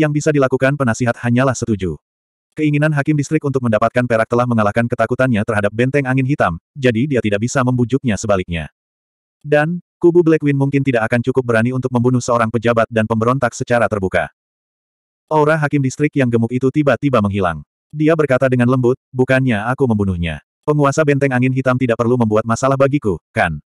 yang bisa dilakukan penasihat hanyalah setuju. Keinginan hakim distrik untuk mendapatkan perak telah mengalahkan ketakutannya terhadap benteng angin hitam, jadi dia tidak bisa membujuknya sebaliknya. Dan, kubu Blackwing mungkin tidak akan cukup berani untuk membunuh seorang pejabat dan pemberontak secara terbuka. Aura hakim distrik yang gemuk itu tiba-tiba menghilang. Dia berkata dengan lembut, bukannya aku membunuhnya. Penguasa benteng angin hitam tidak perlu membuat masalah bagiku, kan?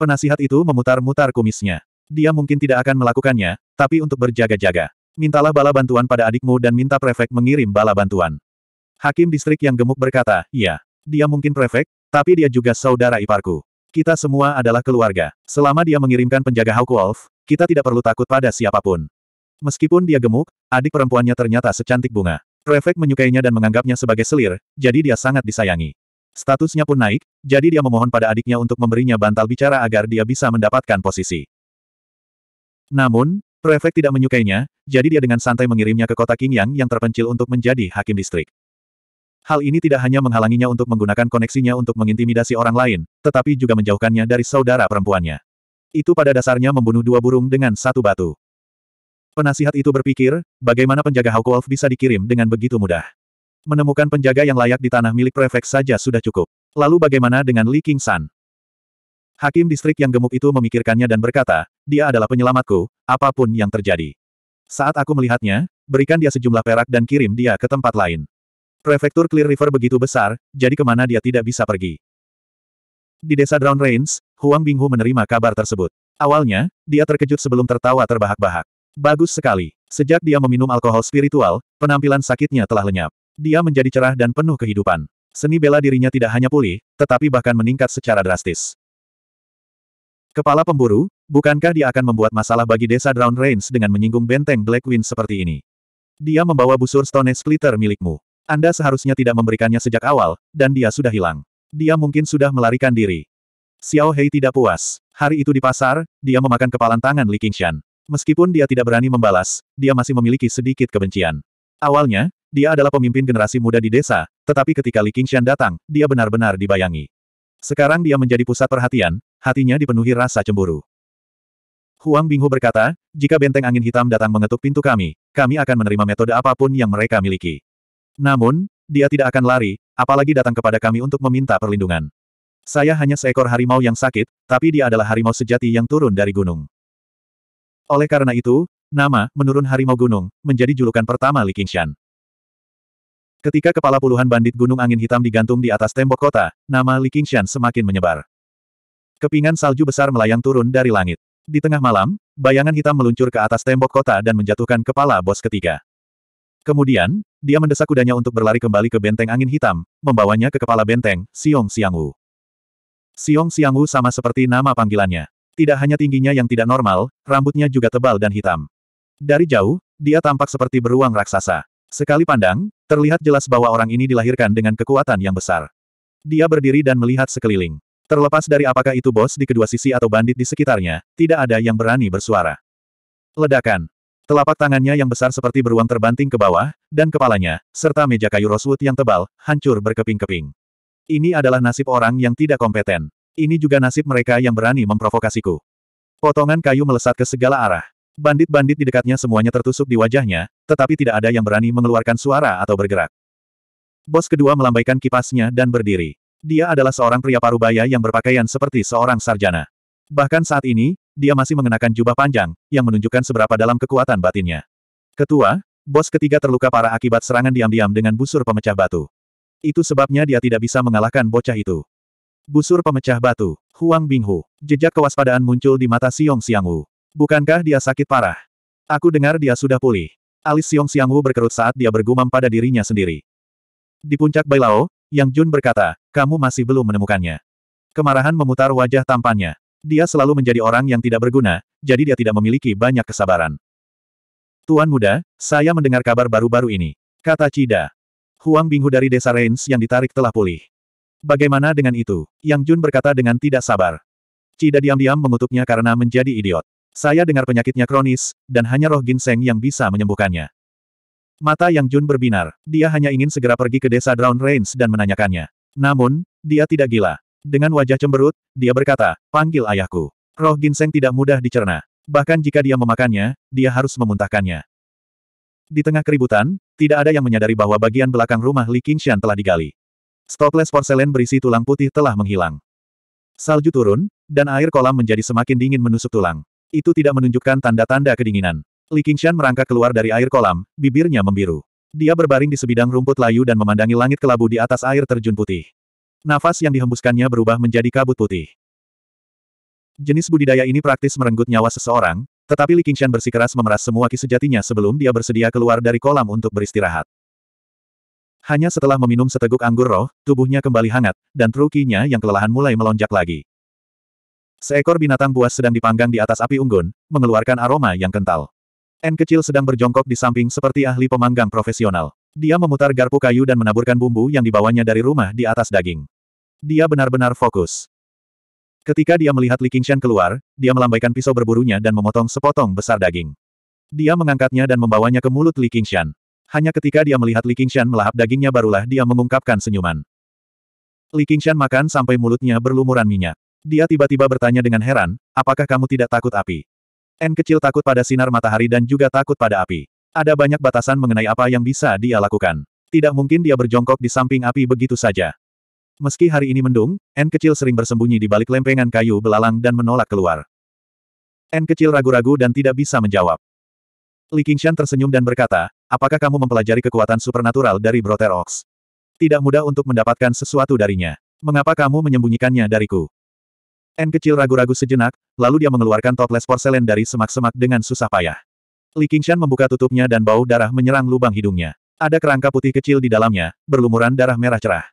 Penasihat itu memutar-mutar kumisnya. Dia mungkin tidak akan melakukannya, tapi untuk berjaga-jaga mintalah bala bantuan pada adikmu dan minta prefek mengirim bala bantuan. Hakim distrik yang gemuk berkata, iya, dia mungkin prefek, tapi dia juga saudara iparku. Kita semua adalah keluarga. Selama dia mengirimkan penjaga Hawk Wolf, kita tidak perlu takut pada siapapun. Meskipun dia gemuk, adik perempuannya ternyata secantik bunga. Prefek menyukainya dan menganggapnya sebagai selir, jadi dia sangat disayangi. Statusnya pun naik, jadi dia memohon pada adiknya untuk memberinya bantal bicara agar dia bisa mendapatkan posisi. Namun, Prefek tidak menyukainya, jadi dia dengan santai mengirimnya ke kota Qingyang yang terpencil untuk menjadi hakim distrik. Hal ini tidak hanya menghalanginya untuk menggunakan koneksinya untuk mengintimidasi orang lain, tetapi juga menjauhkannya dari saudara perempuannya. Itu pada dasarnya membunuh dua burung dengan satu batu. Penasihat itu berpikir, bagaimana penjaga Hawk Wolf bisa dikirim dengan begitu mudah. Menemukan penjaga yang layak di tanah milik prefek saja sudah cukup. Lalu bagaimana dengan Li King San? Hakim distrik yang gemuk itu memikirkannya dan berkata, dia adalah penyelamatku, apapun yang terjadi. Saat aku melihatnya, berikan dia sejumlah perak dan kirim dia ke tempat lain. Prefektur Clear River begitu besar, jadi kemana dia tidak bisa pergi. Di desa Drown Rains, Huang Binghu menerima kabar tersebut. Awalnya, dia terkejut sebelum tertawa terbahak-bahak. Bagus sekali. Sejak dia meminum alkohol spiritual, penampilan sakitnya telah lenyap. Dia menjadi cerah dan penuh kehidupan. Seni bela dirinya tidak hanya pulih, tetapi bahkan meningkat secara drastis. Kepala pemburu, bukankah dia akan membuat masalah bagi desa Drown Range dengan menyinggung benteng Black Wind seperti ini? Dia membawa busur Stone Splitter milikmu. Anda seharusnya tidak memberikannya sejak awal, dan dia sudah hilang. Dia mungkin sudah melarikan diri. Xiao Hei tidak puas. Hari itu di pasar, dia memakan kepalan tangan Li Qingshan. Meskipun dia tidak berani membalas, dia masih memiliki sedikit kebencian. Awalnya, dia adalah pemimpin generasi muda di desa, tetapi ketika Li Qingshan datang, dia benar-benar dibayangi. Sekarang dia menjadi pusat perhatian, hatinya dipenuhi rasa cemburu. Huang Binghu berkata, jika benteng angin hitam datang mengetuk pintu kami, kami akan menerima metode apapun yang mereka miliki. Namun, dia tidak akan lari, apalagi datang kepada kami untuk meminta perlindungan. Saya hanya seekor harimau yang sakit, tapi dia adalah harimau sejati yang turun dari gunung. Oleh karena itu, nama, menurun harimau gunung, menjadi julukan pertama Li Qingshan. Ketika kepala puluhan bandit gunung angin hitam digantung di atas tembok kota, nama Li Qingshan semakin menyebar. Kepingan salju besar melayang turun dari langit. Di tengah malam, bayangan hitam meluncur ke atas tembok kota dan menjatuhkan kepala bos ketiga. Kemudian, dia mendesak kudanya untuk berlari kembali ke benteng angin hitam, membawanya ke kepala benteng, Siong Wu. Siong Wu sama seperti nama panggilannya. Tidak hanya tingginya yang tidak normal, rambutnya juga tebal dan hitam. Dari jauh, dia tampak seperti beruang raksasa. Sekali pandang, terlihat jelas bahwa orang ini dilahirkan dengan kekuatan yang besar. Dia berdiri dan melihat sekeliling. Terlepas dari apakah itu bos di kedua sisi atau bandit di sekitarnya, tidak ada yang berani bersuara. Ledakan. Telapak tangannya yang besar seperti beruang terbanting ke bawah, dan kepalanya, serta meja kayu rosewood yang tebal, hancur berkeping-keping. Ini adalah nasib orang yang tidak kompeten. Ini juga nasib mereka yang berani memprovokasiku. Potongan kayu melesat ke segala arah. Bandit-bandit di dekatnya semuanya tertusuk di wajahnya, tetapi tidak ada yang berani mengeluarkan suara atau bergerak. Bos kedua melambaikan kipasnya dan berdiri. Dia adalah seorang pria parubaya yang berpakaian seperti seorang sarjana. Bahkan saat ini, dia masih mengenakan jubah panjang, yang menunjukkan seberapa dalam kekuatan batinnya. Ketua, bos ketiga terluka parah akibat serangan diam-diam dengan busur pemecah batu. Itu sebabnya dia tidak bisa mengalahkan bocah itu. Busur pemecah batu, Huang Binghu. Jejak kewaspadaan muncul di mata Siong Xiangwu. Bukankah dia sakit parah? Aku dengar dia sudah pulih. Alis Siong Xiangwu berkerut saat dia bergumam pada dirinya sendiri. Di puncak Bailao, yang Jun berkata, kamu masih belum menemukannya. Kemarahan memutar wajah tampannya. Dia selalu menjadi orang yang tidak berguna, jadi dia tidak memiliki banyak kesabaran. Tuan muda, saya mendengar kabar baru-baru ini. Kata Cida. Huang Binghu dari desa Reins yang ditarik telah pulih. Bagaimana dengan itu? Yang Jun berkata dengan tidak sabar. Cida diam-diam mengutuknya karena menjadi idiot. Saya dengar penyakitnya kronis, dan hanya roh ginseng yang bisa menyembuhkannya. Mata Yang Jun berbinar. Dia hanya ingin segera pergi ke desa Drown Range dan menanyakannya. Namun, dia tidak gila. Dengan wajah cemberut, dia berkata, panggil ayahku. Roh ginseng tidak mudah dicerna. Bahkan jika dia memakannya, dia harus memuntahkannya. Di tengah keributan, tidak ada yang menyadari bahwa bagian belakang rumah Li Qingshan telah digali. Stopless porselen berisi tulang putih telah menghilang. Salju turun, dan air kolam menjadi semakin dingin menusuk tulang. Itu tidak menunjukkan tanda-tanda kedinginan. Li Qingshan merangkak keluar dari air kolam, bibirnya membiru. Dia berbaring di sebidang rumput layu dan memandangi langit kelabu di atas air terjun putih. Nafas yang dihembuskannya berubah menjadi kabut putih. Jenis budidaya ini praktis merenggut nyawa seseorang, tetapi Li Qingshan bersikeras memeras semua ki sejatinya sebelum dia bersedia keluar dari kolam untuk beristirahat. Hanya setelah meminum seteguk anggur roh, tubuhnya kembali hangat, dan trukinya yang kelelahan mulai melonjak lagi. Seekor binatang buas sedang dipanggang di atas api unggun, mengeluarkan aroma yang kental. N kecil sedang berjongkok di samping seperti ahli pemanggang profesional. Dia memutar garpu kayu dan menaburkan bumbu yang dibawanya dari rumah di atas daging. Dia benar-benar fokus. Ketika dia melihat Li Qingshan keluar, dia melambaikan pisau berburunya dan memotong sepotong besar daging. Dia mengangkatnya dan membawanya ke mulut Li Qingshan. Hanya ketika dia melihat Li Qingshan melahap dagingnya barulah dia mengungkapkan senyuman. Li Qingshan makan sampai mulutnya berlumuran minyak. Dia tiba-tiba bertanya dengan heran, apakah kamu tidak takut api? N kecil takut pada sinar matahari dan juga takut pada api. Ada banyak batasan mengenai apa yang bisa dia lakukan. Tidak mungkin dia berjongkok di samping api begitu saja. Meski hari ini mendung, N kecil sering bersembunyi di balik lempengan kayu belalang dan menolak keluar. N kecil ragu-ragu dan tidak bisa menjawab. Li Qingshan tersenyum dan berkata, apakah kamu mempelajari kekuatan supernatural dari Brother Ox? Tidak mudah untuk mendapatkan sesuatu darinya. Mengapa kamu menyembunyikannya dariku? N kecil ragu-ragu sejenak, lalu dia mengeluarkan toples porselen dari semak-semak dengan susah payah. Li Qingshan membuka tutupnya dan bau darah menyerang lubang hidungnya. Ada kerangka putih kecil di dalamnya, berlumuran darah merah cerah.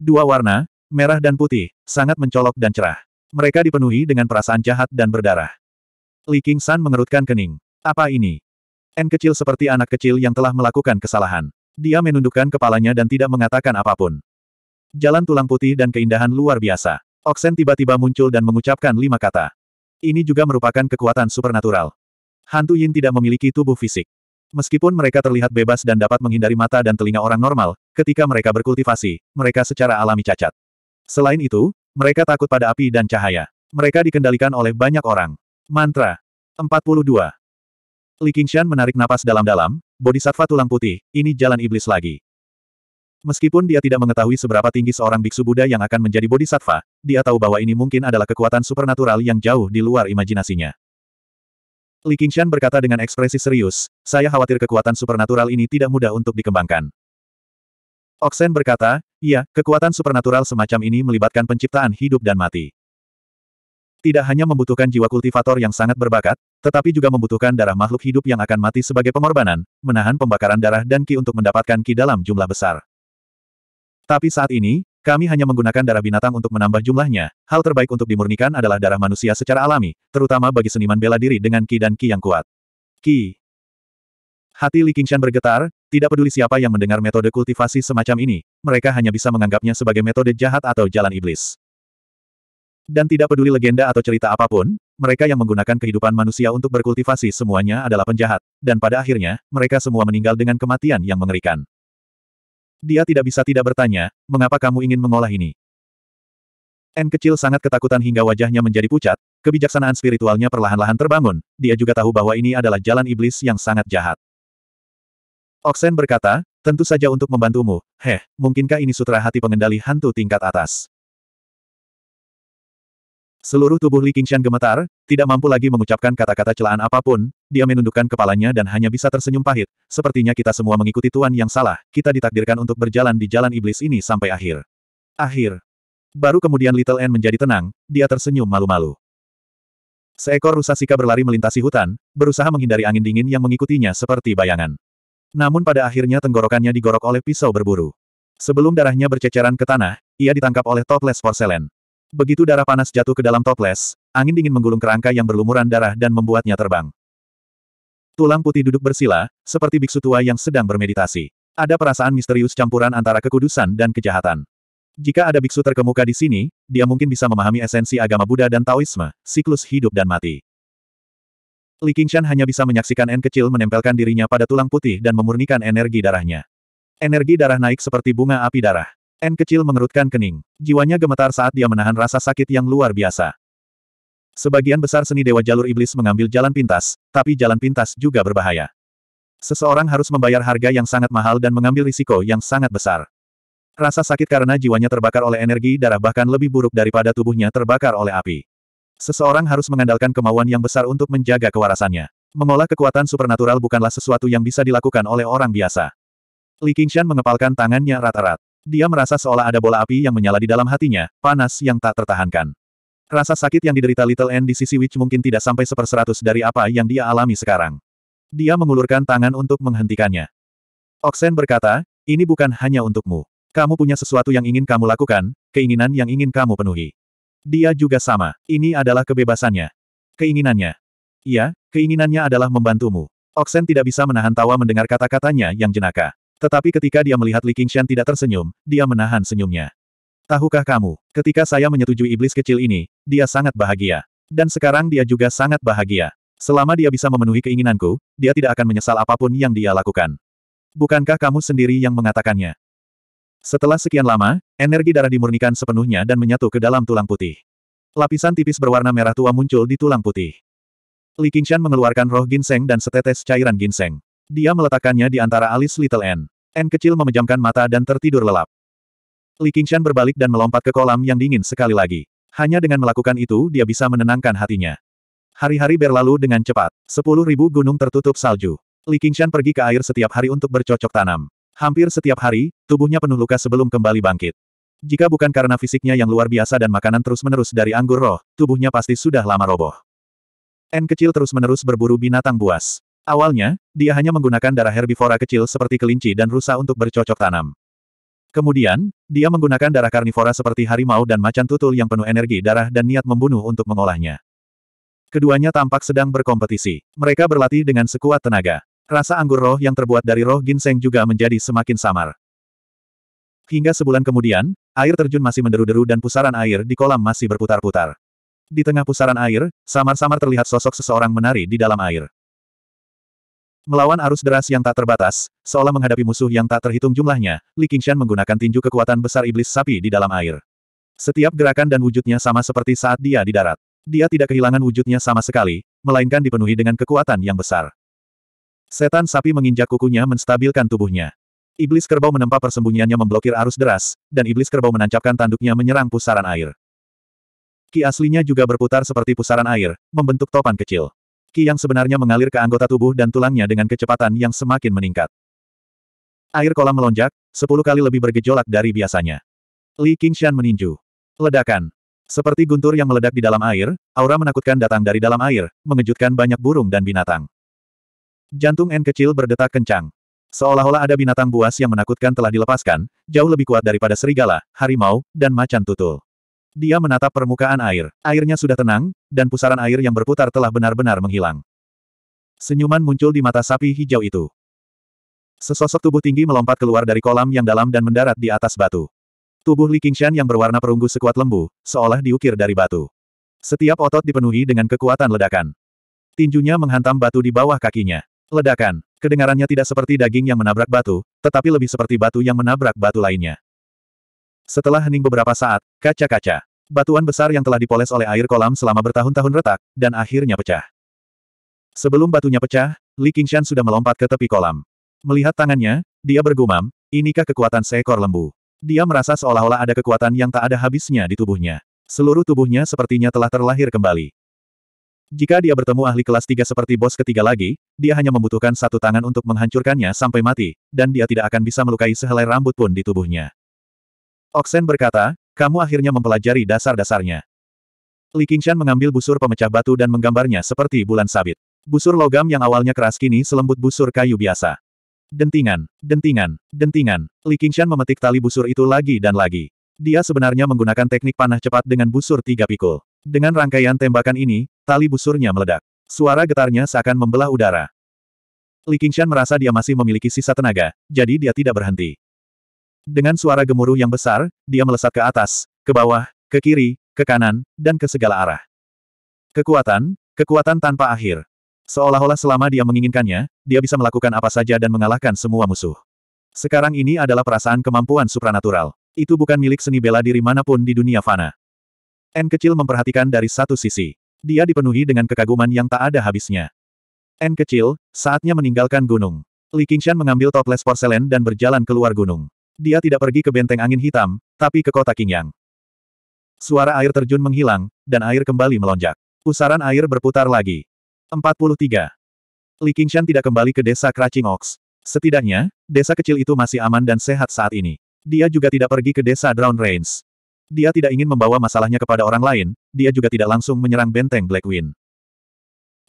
Dua warna, merah dan putih, sangat mencolok dan cerah. Mereka dipenuhi dengan perasaan jahat dan berdarah. Li Qingshan mengerutkan kening. Apa ini? N kecil seperti anak kecil yang telah melakukan kesalahan. Dia menundukkan kepalanya dan tidak mengatakan apapun. Jalan tulang putih dan keindahan luar biasa. Oksen tiba-tiba muncul dan mengucapkan lima kata. Ini juga merupakan kekuatan supernatural. Hantu Yin tidak memiliki tubuh fisik. Meskipun mereka terlihat bebas dan dapat menghindari mata dan telinga orang normal, ketika mereka berkultivasi, mereka secara alami cacat. Selain itu, mereka takut pada api dan cahaya. Mereka dikendalikan oleh banyak orang. Mantra 42. Li Qingshan menarik napas dalam-dalam, Bodhisattva tulang putih, ini jalan iblis lagi. Meskipun dia tidak mengetahui seberapa tinggi seorang biksu Buddha yang akan menjadi bodhisattva, dia tahu bahwa ini mungkin adalah kekuatan supernatural yang jauh di luar imajinasinya. Li Qingshan berkata dengan ekspresi serius, saya khawatir kekuatan supernatural ini tidak mudah untuk dikembangkan. Oksen berkata, iya, kekuatan supernatural semacam ini melibatkan penciptaan hidup dan mati. Tidak hanya membutuhkan jiwa kultivator yang sangat berbakat, tetapi juga membutuhkan darah makhluk hidup yang akan mati sebagai pengorbanan, menahan pembakaran darah dan ki untuk mendapatkan ki dalam jumlah besar. Tapi saat ini, kami hanya menggunakan darah binatang untuk menambah jumlahnya. Hal terbaik untuk dimurnikan adalah darah manusia secara alami, terutama bagi seniman bela diri dengan ki dan ki yang kuat. Ki. Hati Li Qingshan bergetar, tidak peduli siapa yang mendengar metode kultivasi semacam ini, mereka hanya bisa menganggapnya sebagai metode jahat atau jalan iblis. Dan tidak peduli legenda atau cerita apapun, mereka yang menggunakan kehidupan manusia untuk berkultivasi semuanya adalah penjahat, dan pada akhirnya, mereka semua meninggal dengan kematian yang mengerikan. Dia tidak bisa tidak bertanya, mengapa kamu ingin mengolah ini? N kecil sangat ketakutan hingga wajahnya menjadi pucat, kebijaksanaan spiritualnya perlahan-lahan terbangun, dia juga tahu bahwa ini adalah jalan iblis yang sangat jahat. Oksen berkata, tentu saja untuk membantumu, heh, mungkinkah ini sutra hati pengendali hantu tingkat atas? Seluruh tubuh Li Qingshan gemetar, tidak mampu lagi mengucapkan kata-kata celaan apapun, dia menundukkan kepalanya dan hanya bisa tersenyum pahit, sepertinya kita semua mengikuti tuan yang salah, kita ditakdirkan untuk berjalan di jalan iblis ini sampai akhir. Akhir. Baru kemudian Little N menjadi tenang, dia tersenyum malu-malu. Seekor rusa sika berlari melintasi hutan, berusaha menghindari angin dingin yang mengikutinya seperti bayangan. Namun pada akhirnya tenggorokannya digorok oleh pisau berburu. Sebelum darahnya berceceran ke tanah, ia ditangkap oleh toples porselen. Begitu darah panas jatuh ke dalam toples, angin dingin menggulung kerangka yang berlumuran darah dan membuatnya terbang. Tulang putih duduk bersila, seperti biksu tua yang sedang bermeditasi. Ada perasaan misterius campuran antara kekudusan dan kejahatan. Jika ada biksu terkemuka di sini, dia mungkin bisa memahami esensi agama Buddha dan Taoisme, siklus hidup dan mati. Li Qingshan hanya bisa menyaksikan N kecil menempelkan dirinya pada tulang putih dan memurnikan energi darahnya. Energi darah naik seperti bunga api darah. N kecil mengerutkan kening. Jiwanya gemetar saat dia menahan rasa sakit yang luar biasa. Sebagian besar seni Dewa Jalur Iblis mengambil jalan pintas, tapi jalan pintas juga berbahaya. Seseorang harus membayar harga yang sangat mahal dan mengambil risiko yang sangat besar. Rasa sakit karena jiwanya terbakar oleh energi darah bahkan lebih buruk daripada tubuhnya terbakar oleh api. Seseorang harus mengandalkan kemauan yang besar untuk menjaga kewarasannya. Mengolah kekuatan supernatural bukanlah sesuatu yang bisa dilakukan oleh orang biasa. Li Qingshan mengepalkan tangannya rata rat Dia merasa seolah ada bola api yang menyala di dalam hatinya, panas yang tak tertahankan. Rasa sakit yang diderita Little N di sisi Witch mungkin tidak sampai seperseratus dari apa yang dia alami sekarang. Dia mengulurkan tangan untuk menghentikannya. Oksen berkata, ini bukan hanya untukmu. Kamu punya sesuatu yang ingin kamu lakukan, keinginan yang ingin kamu penuhi. Dia juga sama. Ini adalah kebebasannya. Keinginannya. Iya, keinginannya adalah membantumu. Oksen tidak bisa menahan tawa mendengar kata-katanya yang jenaka. Tetapi ketika dia melihat Li Qingshan tidak tersenyum, dia menahan senyumnya. Tahukah kamu, ketika saya menyetujui iblis kecil ini, dia sangat bahagia. Dan sekarang dia juga sangat bahagia. Selama dia bisa memenuhi keinginanku, dia tidak akan menyesal apapun yang dia lakukan. Bukankah kamu sendiri yang mengatakannya? Setelah sekian lama, energi darah dimurnikan sepenuhnya dan menyatu ke dalam tulang putih. Lapisan tipis berwarna merah tua muncul di tulang putih. Li Qingshan mengeluarkan roh ginseng dan setetes cairan ginseng. Dia meletakkannya di antara alis Little N. N kecil memejamkan mata dan tertidur lelap. Li Qingshan berbalik dan melompat ke kolam yang dingin sekali lagi. Hanya dengan melakukan itu dia bisa menenangkan hatinya. Hari-hari berlalu dengan cepat. Sepuluh ribu gunung tertutup salju. Li Qingshan pergi ke air setiap hari untuk bercocok tanam. Hampir setiap hari, tubuhnya penuh luka sebelum kembali bangkit. Jika bukan karena fisiknya yang luar biasa dan makanan terus-menerus dari anggur roh, tubuhnya pasti sudah lama roboh. N kecil terus-menerus berburu binatang buas. Awalnya, dia hanya menggunakan darah herbivora kecil seperti kelinci dan rusa untuk bercocok tanam. Kemudian, dia menggunakan darah karnivora seperti harimau dan macan tutul yang penuh energi darah dan niat membunuh untuk mengolahnya. Keduanya tampak sedang berkompetisi. Mereka berlatih dengan sekuat tenaga. Rasa anggur roh yang terbuat dari roh ginseng juga menjadi semakin samar. Hingga sebulan kemudian, air terjun masih menderu-deru dan pusaran air di kolam masih berputar-putar. Di tengah pusaran air, samar-samar terlihat sosok seseorang menari di dalam air. Melawan arus deras yang tak terbatas, seolah menghadapi musuh yang tak terhitung jumlahnya, Li Qingshan menggunakan tinju kekuatan besar iblis sapi di dalam air. Setiap gerakan dan wujudnya sama seperti saat dia di darat. Dia tidak kehilangan wujudnya sama sekali, melainkan dipenuhi dengan kekuatan yang besar. Setan sapi menginjak kukunya menstabilkan tubuhnya. Iblis kerbau menempa persembunyiannya memblokir arus deras, dan iblis kerbau menancapkan tanduknya menyerang pusaran air. Ki aslinya juga berputar seperti pusaran air, membentuk topan kecil. Ki yang sebenarnya mengalir ke anggota tubuh dan tulangnya dengan kecepatan yang semakin meningkat. Air kolam melonjak, sepuluh kali lebih bergejolak dari biasanya. Li Qingshan meninju. Ledakan. Seperti guntur yang meledak di dalam air, aura menakutkan datang dari dalam air, mengejutkan banyak burung dan binatang. Jantung N kecil berdetak kencang. Seolah-olah ada binatang buas yang menakutkan telah dilepaskan, jauh lebih kuat daripada serigala, harimau, dan macan tutul. Dia menatap permukaan air. Airnya sudah tenang, dan pusaran air yang berputar telah benar-benar menghilang. Senyuman muncul di mata sapi hijau itu. Sesosok tubuh tinggi melompat keluar dari kolam yang dalam dan mendarat di atas batu. Tubuh Li Qingshan yang berwarna perunggu sekuat lembu, seolah diukir dari batu. Setiap otot dipenuhi dengan kekuatan ledakan. Tinjunya menghantam batu di bawah kakinya. Ledakan, kedengarannya tidak seperti daging yang menabrak batu, tetapi lebih seperti batu yang menabrak batu lainnya. Setelah hening beberapa saat, kaca-kaca. Batuan besar yang telah dipoles oleh air kolam selama bertahun-tahun retak, dan akhirnya pecah. Sebelum batunya pecah, Li Qingshan sudah melompat ke tepi kolam. Melihat tangannya, dia bergumam, inikah kekuatan seekor lembu? Dia merasa seolah-olah ada kekuatan yang tak ada habisnya di tubuhnya. Seluruh tubuhnya sepertinya telah terlahir kembali. Jika dia bertemu ahli kelas tiga seperti bos ketiga lagi, dia hanya membutuhkan satu tangan untuk menghancurkannya sampai mati, dan dia tidak akan bisa melukai sehelai rambut pun di tubuhnya. Oksen berkata, kamu akhirnya mempelajari dasar-dasarnya. Li Qingshan mengambil busur pemecah batu dan menggambarnya seperti bulan sabit. Busur logam yang awalnya keras kini selembut busur kayu biasa. Dentingan, dentingan, dentingan. Li Qingshan memetik tali busur itu lagi dan lagi. Dia sebenarnya menggunakan teknik panah cepat dengan busur tiga pikul. Dengan rangkaian tembakan ini, tali busurnya meledak. Suara getarnya seakan membelah udara. Li Qingshan merasa dia masih memiliki sisa tenaga, jadi dia tidak berhenti. Dengan suara gemuruh yang besar, dia melesat ke atas, ke bawah, ke kiri, ke kanan, dan ke segala arah. Kekuatan, kekuatan tanpa akhir. Seolah-olah selama dia menginginkannya, dia bisa melakukan apa saja dan mengalahkan semua musuh. Sekarang ini adalah perasaan kemampuan supranatural. Itu bukan milik seni bela diri manapun di dunia fana. N kecil memperhatikan dari satu sisi. Dia dipenuhi dengan kekaguman yang tak ada habisnya. N kecil, saatnya meninggalkan gunung. Li Qingshan mengambil toples porselen dan berjalan keluar gunung. Dia tidak pergi ke benteng angin hitam, tapi ke kota Qingyang. Suara air terjun menghilang, dan air kembali melonjak. Pusaran air berputar lagi. 43. Li Qingshan tidak kembali ke desa Cracing Ox. Setidaknya, desa kecil itu masih aman dan sehat saat ini. Dia juga tidak pergi ke desa Drown Rains. Dia tidak ingin membawa masalahnya kepada orang lain, dia juga tidak langsung menyerang benteng Black Wind.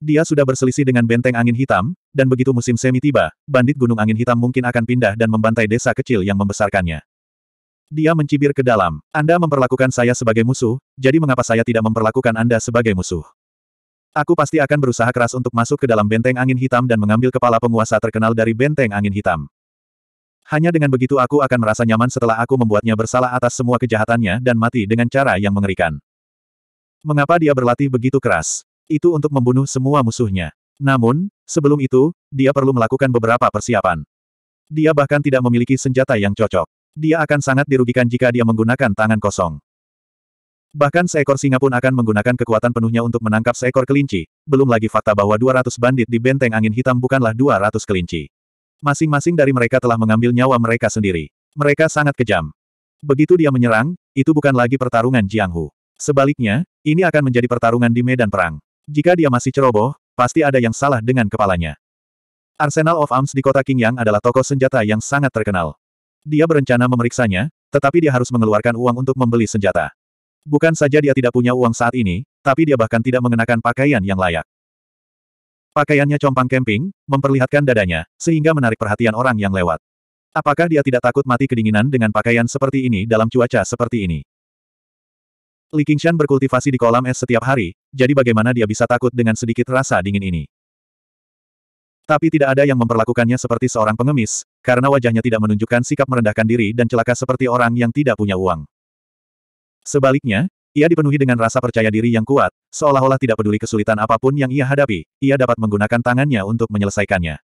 Dia sudah berselisih dengan benteng angin hitam, dan begitu musim semi tiba, bandit gunung angin hitam mungkin akan pindah dan membantai desa kecil yang membesarkannya. Dia mencibir ke dalam, Anda memperlakukan saya sebagai musuh, jadi mengapa saya tidak memperlakukan Anda sebagai musuh? Aku pasti akan berusaha keras untuk masuk ke dalam benteng angin hitam dan mengambil kepala penguasa terkenal dari benteng angin hitam. Hanya dengan begitu aku akan merasa nyaman setelah aku membuatnya bersalah atas semua kejahatannya dan mati dengan cara yang mengerikan. Mengapa dia berlatih begitu keras? Itu untuk membunuh semua musuhnya. Namun, Sebelum itu, dia perlu melakukan beberapa persiapan. Dia bahkan tidak memiliki senjata yang cocok. Dia akan sangat dirugikan jika dia menggunakan tangan kosong. Bahkan seekor singa pun akan menggunakan kekuatan penuhnya untuk menangkap seekor kelinci, belum lagi fakta bahwa 200 bandit di benteng angin hitam bukanlah 200 kelinci. Masing-masing dari mereka telah mengambil nyawa mereka sendiri. Mereka sangat kejam. Begitu dia menyerang, itu bukan lagi pertarungan Jianghu. Sebaliknya, ini akan menjadi pertarungan di medan perang. Jika dia masih ceroboh, Pasti ada yang salah dengan kepalanya. Arsenal of Arms di kota Qingyang adalah toko senjata yang sangat terkenal. Dia berencana memeriksanya, tetapi dia harus mengeluarkan uang untuk membeli senjata. Bukan saja dia tidak punya uang saat ini, tapi dia bahkan tidak mengenakan pakaian yang layak. Pakaiannya compang camping, memperlihatkan dadanya, sehingga menarik perhatian orang yang lewat. Apakah dia tidak takut mati kedinginan dengan pakaian seperti ini dalam cuaca seperti ini? Li Qingshan berkultivasi di kolam es setiap hari, jadi bagaimana dia bisa takut dengan sedikit rasa dingin ini? Tapi tidak ada yang memperlakukannya seperti seorang pengemis, karena wajahnya tidak menunjukkan sikap merendahkan diri dan celaka seperti orang yang tidak punya uang. Sebaliknya, ia dipenuhi dengan rasa percaya diri yang kuat, seolah-olah tidak peduli kesulitan apapun yang ia hadapi, ia dapat menggunakan tangannya untuk menyelesaikannya.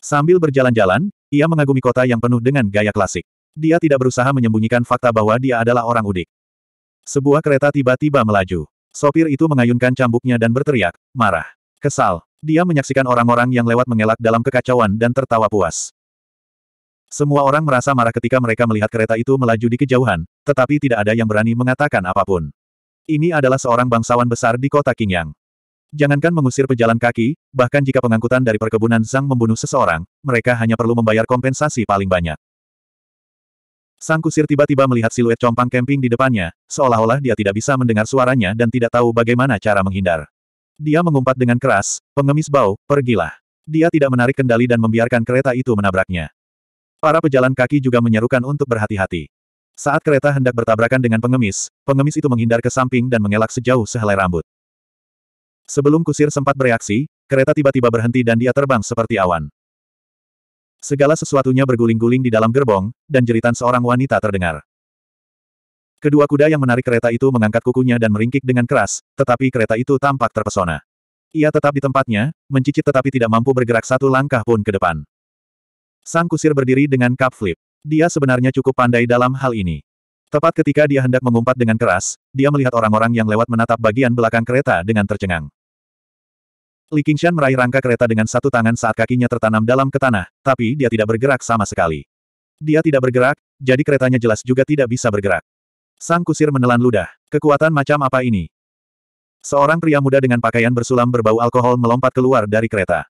Sambil berjalan-jalan, ia mengagumi kota yang penuh dengan gaya klasik. Dia tidak berusaha menyembunyikan fakta bahwa dia adalah orang udik. Sebuah kereta tiba-tiba melaju. Sopir itu mengayunkan cambuknya dan berteriak, marah. Kesal. Dia menyaksikan orang-orang yang lewat mengelak dalam kekacauan dan tertawa puas. Semua orang merasa marah ketika mereka melihat kereta itu melaju di kejauhan, tetapi tidak ada yang berani mengatakan apapun. Ini adalah seorang bangsawan besar di kota Qingyang. Jangankan mengusir pejalan kaki, bahkan jika pengangkutan dari perkebunan Zhang membunuh seseorang, mereka hanya perlu membayar kompensasi paling banyak. Sang kusir tiba-tiba melihat siluet compang kemping di depannya, seolah-olah dia tidak bisa mendengar suaranya dan tidak tahu bagaimana cara menghindar. Dia mengumpat dengan keras, pengemis bau, pergilah. Dia tidak menarik kendali dan membiarkan kereta itu menabraknya. Para pejalan kaki juga menyerukan untuk berhati-hati. Saat kereta hendak bertabrakan dengan pengemis, pengemis itu menghindar ke samping dan mengelak sejauh sehelai rambut. Sebelum kusir sempat bereaksi, kereta tiba-tiba berhenti dan dia terbang seperti awan. Segala sesuatunya berguling-guling di dalam gerbong, dan jeritan seorang wanita terdengar. Kedua kuda yang menarik kereta itu mengangkat kukunya dan meringkik dengan keras, tetapi kereta itu tampak terpesona. Ia tetap di tempatnya, mencicit tetapi tidak mampu bergerak satu langkah pun ke depan. Sang kusir berdiri dengan cup flip. Dia sebenarnya cukup pandai dalam hal ini. Tepat ketika dia hendak mengumpat dengan keras, dia melihat orang-orang yang lewat menatap bagian belakang kereta dengan tercengang. Li Qingshan meraih rangka kereta dengan satu tangan saat kakinya tertanam dalam ke tanah, tapi dia tidak bergerak sama sekali. Dia tidak bergerak, jadi keretanya jelas juga tidak bisa bergerak. Sang kusir menelan ludah. Kekuatan macam apa ini? Seorang pria muda dengan pakaian bersulam berbau alkohol melompat keluar dari kereta.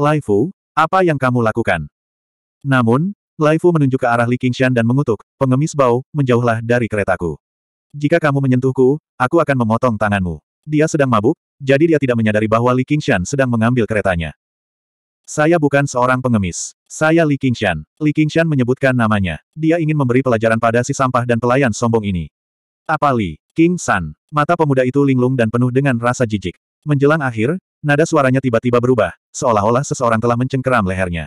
Lai Fu, apa yang kamu lakukan? Namun, Lai Fu menunjuk ke arah Li Qingshan dan mengutuk, pengemis bau, menjauhlah dari keretaku. Jika kamu menyentuhku, aku akan memotong tanganmu. Dia sedang mabuk, jadi dia tidak menyadari bahwa Li Qingshan sedang mengambil keretanya. Saya bukan seorang pengemis. Saya Li Qingshan. Li Qingshan menyebutkan namanya. Dia ingin memberi pelajaran pada si sampah dan pelayan sombong ini. Apa Li? King San. Mata pemuda itu linglung dan penuh dengan rasa jijik. Menjelang akhir, nada suaranya tiba-tiba berubah, seolah-olah seseorang telah mencengkeram lehernya.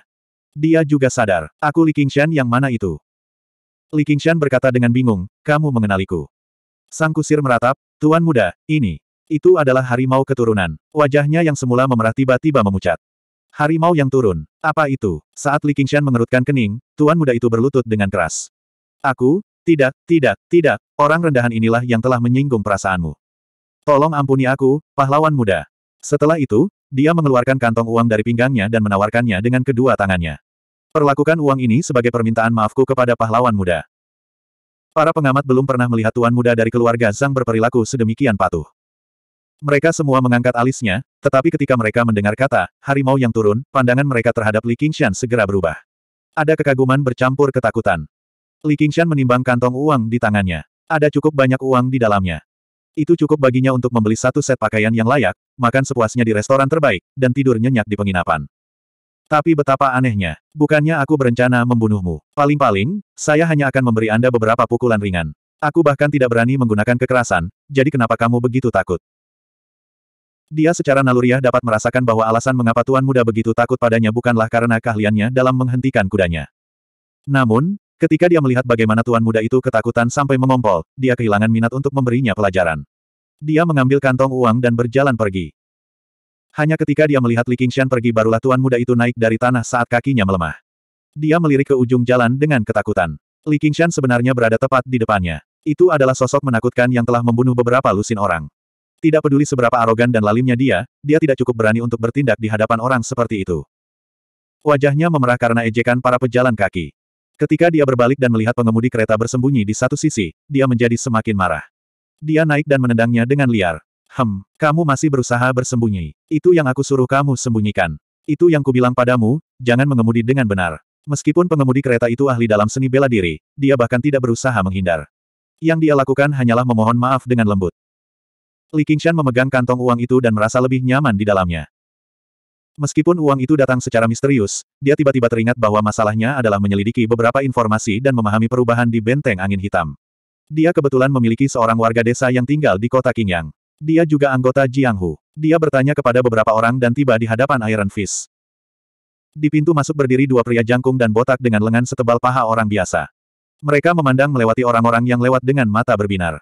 Dia juga sadar, aku Li Qingshan yang mana itu. Li Qingshan berkata dengan bingung, kamu mengenaliku. Sang kusir meratap, Tuan muda, ini. Itu adalah harimau keturunan. Wajahnya yang semula memerah tiba-tiba memucat. Harimau yang turun. Apa itu? Saat Li Qingshan mengerutkan kening, tuan muda itu berlutut dengan keras. Aku? Tidak, tidak, tidak. Orang rendahan inilah yang telah menyinggung perasaanmu. Tolong ampuni aku, pahlawan muda. Setelah itu, dia mengeluarkan kantong uang dari pinggangnya dan menawarkannya dengan kedua tangannya. Perlakukan uang ini sebagai permintaan maafku kepada pahlawan muda. Para pengamat belum pernah melihat tuan muda dari keluarga Zhang berperilaku sedemikian patuh. Mereka semua mengangkat alisnya, tetapi ketika mereka mendengar kata, harimau yang turun, pandangan mereka terhadap Li Qingshan segera berubah. Ada kekaguman bercampur ketakutan. Li Qingshan menimbang kantong uang di tangannya. Ada cukup banyak uang di dalamnya. Itu cukup baginya untuk membeli satu set pakaian yang layak, makan sepuasnya di restoran terbaik, dan tidur nyenyak di penginapan. Tapi betapa anehnya, bukannya aku berencana membunuhmu. Paling-paling, saya hanya akan memberi Anda beberapa pukulan ringan. Aku bahkan tidak berani menggunakan kekerasan, jadi kenapa kamu begitu takut? Dia secara naluriah dapat merasakan bahwa alasan mengapa Tuan Muda begitu takut padanya bukanlah karena keahliannya dalam menghentikan kudanya. Namun, ketika dia melihat bagaimana Tuan Muda itu ketakutan sampai mengompol, dia kehilangan minat untuk memberinya pelajaran. Dia mengambil kantong uang dan berjalan pergi. Hanya ketika dia melihat Li Qingshan pergi barulah Tuan Muda itu naik dari tanah saat kakinya melemah. Dia melirik ke ujung jalan dengan ketakutan. Li Qingshan sebenarnya berada tepat di depannya. Itu adalah sosok menakutkan yang telah membunuh beberapa lusin orang. Tidak peduli seberapa arogan dan lalimnya dia, dia tidak cukup berani untuk bertindak di hadapan orang seperti itu. Wajahnya memerah karena ejekan para pejalan kaki. Ketika dia berbalik dan melihat pengemudi kereta bersembunyi di satu sisi, dia menjadi semakin marah. Dia naik dan menendangnya dengan liar. Hem, kamu masih berusaha bersembunyi. Itu yang aku suruh kamu sembunyikan. Itu yang kubilang padamu, jangan mengemudi dengan benar. Meskipun pengemudi kereta itu ahli dalam seni bela diri, dia bahkan tidak berusaha menghindar. Yang dia lakukan hanyalah memohon maaf dengan lembut. Li Qingshan memegang kantong uang itu dan merasa lebih nyaman di dalamnya. Meskipun uang itu datang secara misterius, dia tiba-tiba teringat bahwa masalahnya adalah menyelidiki beberapa informasi dan memahami perubahan di benteng angin hitam. Dia kebetulan memiliki seorang warga desa yang tinggal di kota Qingyang. Dia juga anggota Jianghu. Dia bertanya kepada beberapa orang dan tiba di hadapan Iron Fist. Di pintu masuk berdiri dua pria jangkung dan botak dengan lengan setebal paha orang biasa. Mereka memandang melewati orang-orang yang lewat dengan mata berbinar.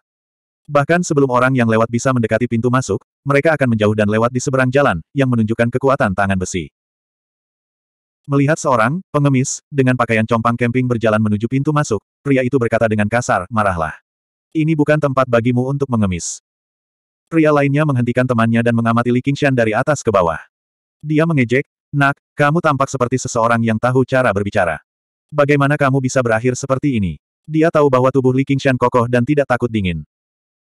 Bahkan sebelum orang yang lewat bisa mendekati pintu masuk, mereka akan menjauh dan lewat di seberang jalan, yang menunjukkan kekuatan tangan besi. Melihat seorang, pengemis, dengan pakaian compang camping berjalan menuju pintu masuk, pria itu berkata dengan kasar, marahlah. Ini bukan tempat bagimu untuk mengemis. Pria lainnya menghentikan temannya dan mengamati Li Qingshan dari atas ke bawah. Dia mengejek, Nak, kamu tampak seperti seseorang yang tahu cara berbicara. Bagaimana kamu bisa berakhir seperti ini? Dia tahu bahwa tubuh Li Qingshan kokoh dan tidak takut dingin.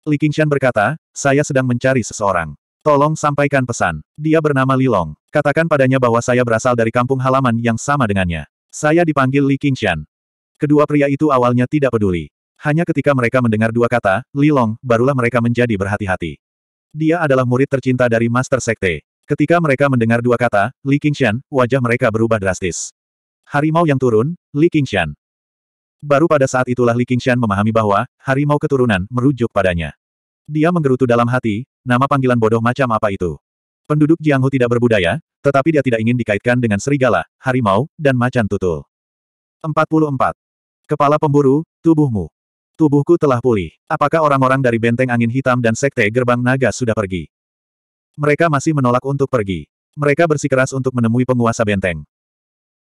Li Qingshan berkata, saya sedang mencari seseorang. Tolong sampaikan pesan. Dia bernama Li Long. Katakan padanya bahwa saya berasal dari kampung halaman yang sama dengannya. Saya dipanggil Li Qingshan. Kedua pria itu awalnya tidak peduli. Hanya ketika mereka mendengar dua kata, Li Long, barulah mereka menjadi berhati-hati. Dia adalah murid tercinta dari Master Sekte. Ketika mereka mendengar dua kata, Li Qingshan, wajah mereka berubah drastis. Harimau yang turun, Li Qingshan. Baru pada saat itulah Li Qingshan memahami bahwa, harimau keturunan, merujuk padanya. Dia menggerutu dalam hati, nama panggilan bodoh macam apa itu. Penduduk Jianghu tidak berbudaya, tetapi dia tidak ingin dikaitkan dengan serigala, harimau, dan macan tutul. 44. Kepala pemburu, tubuhmu. Tubuhku telah pulih. Apakah orang-orang dari Benteng Angin Hitam dan Sekte Gerbang Naga sudah pergi? Mereka masih menolak untuk pergi. Mereka bersikeras untuk menemui penguasa benteng.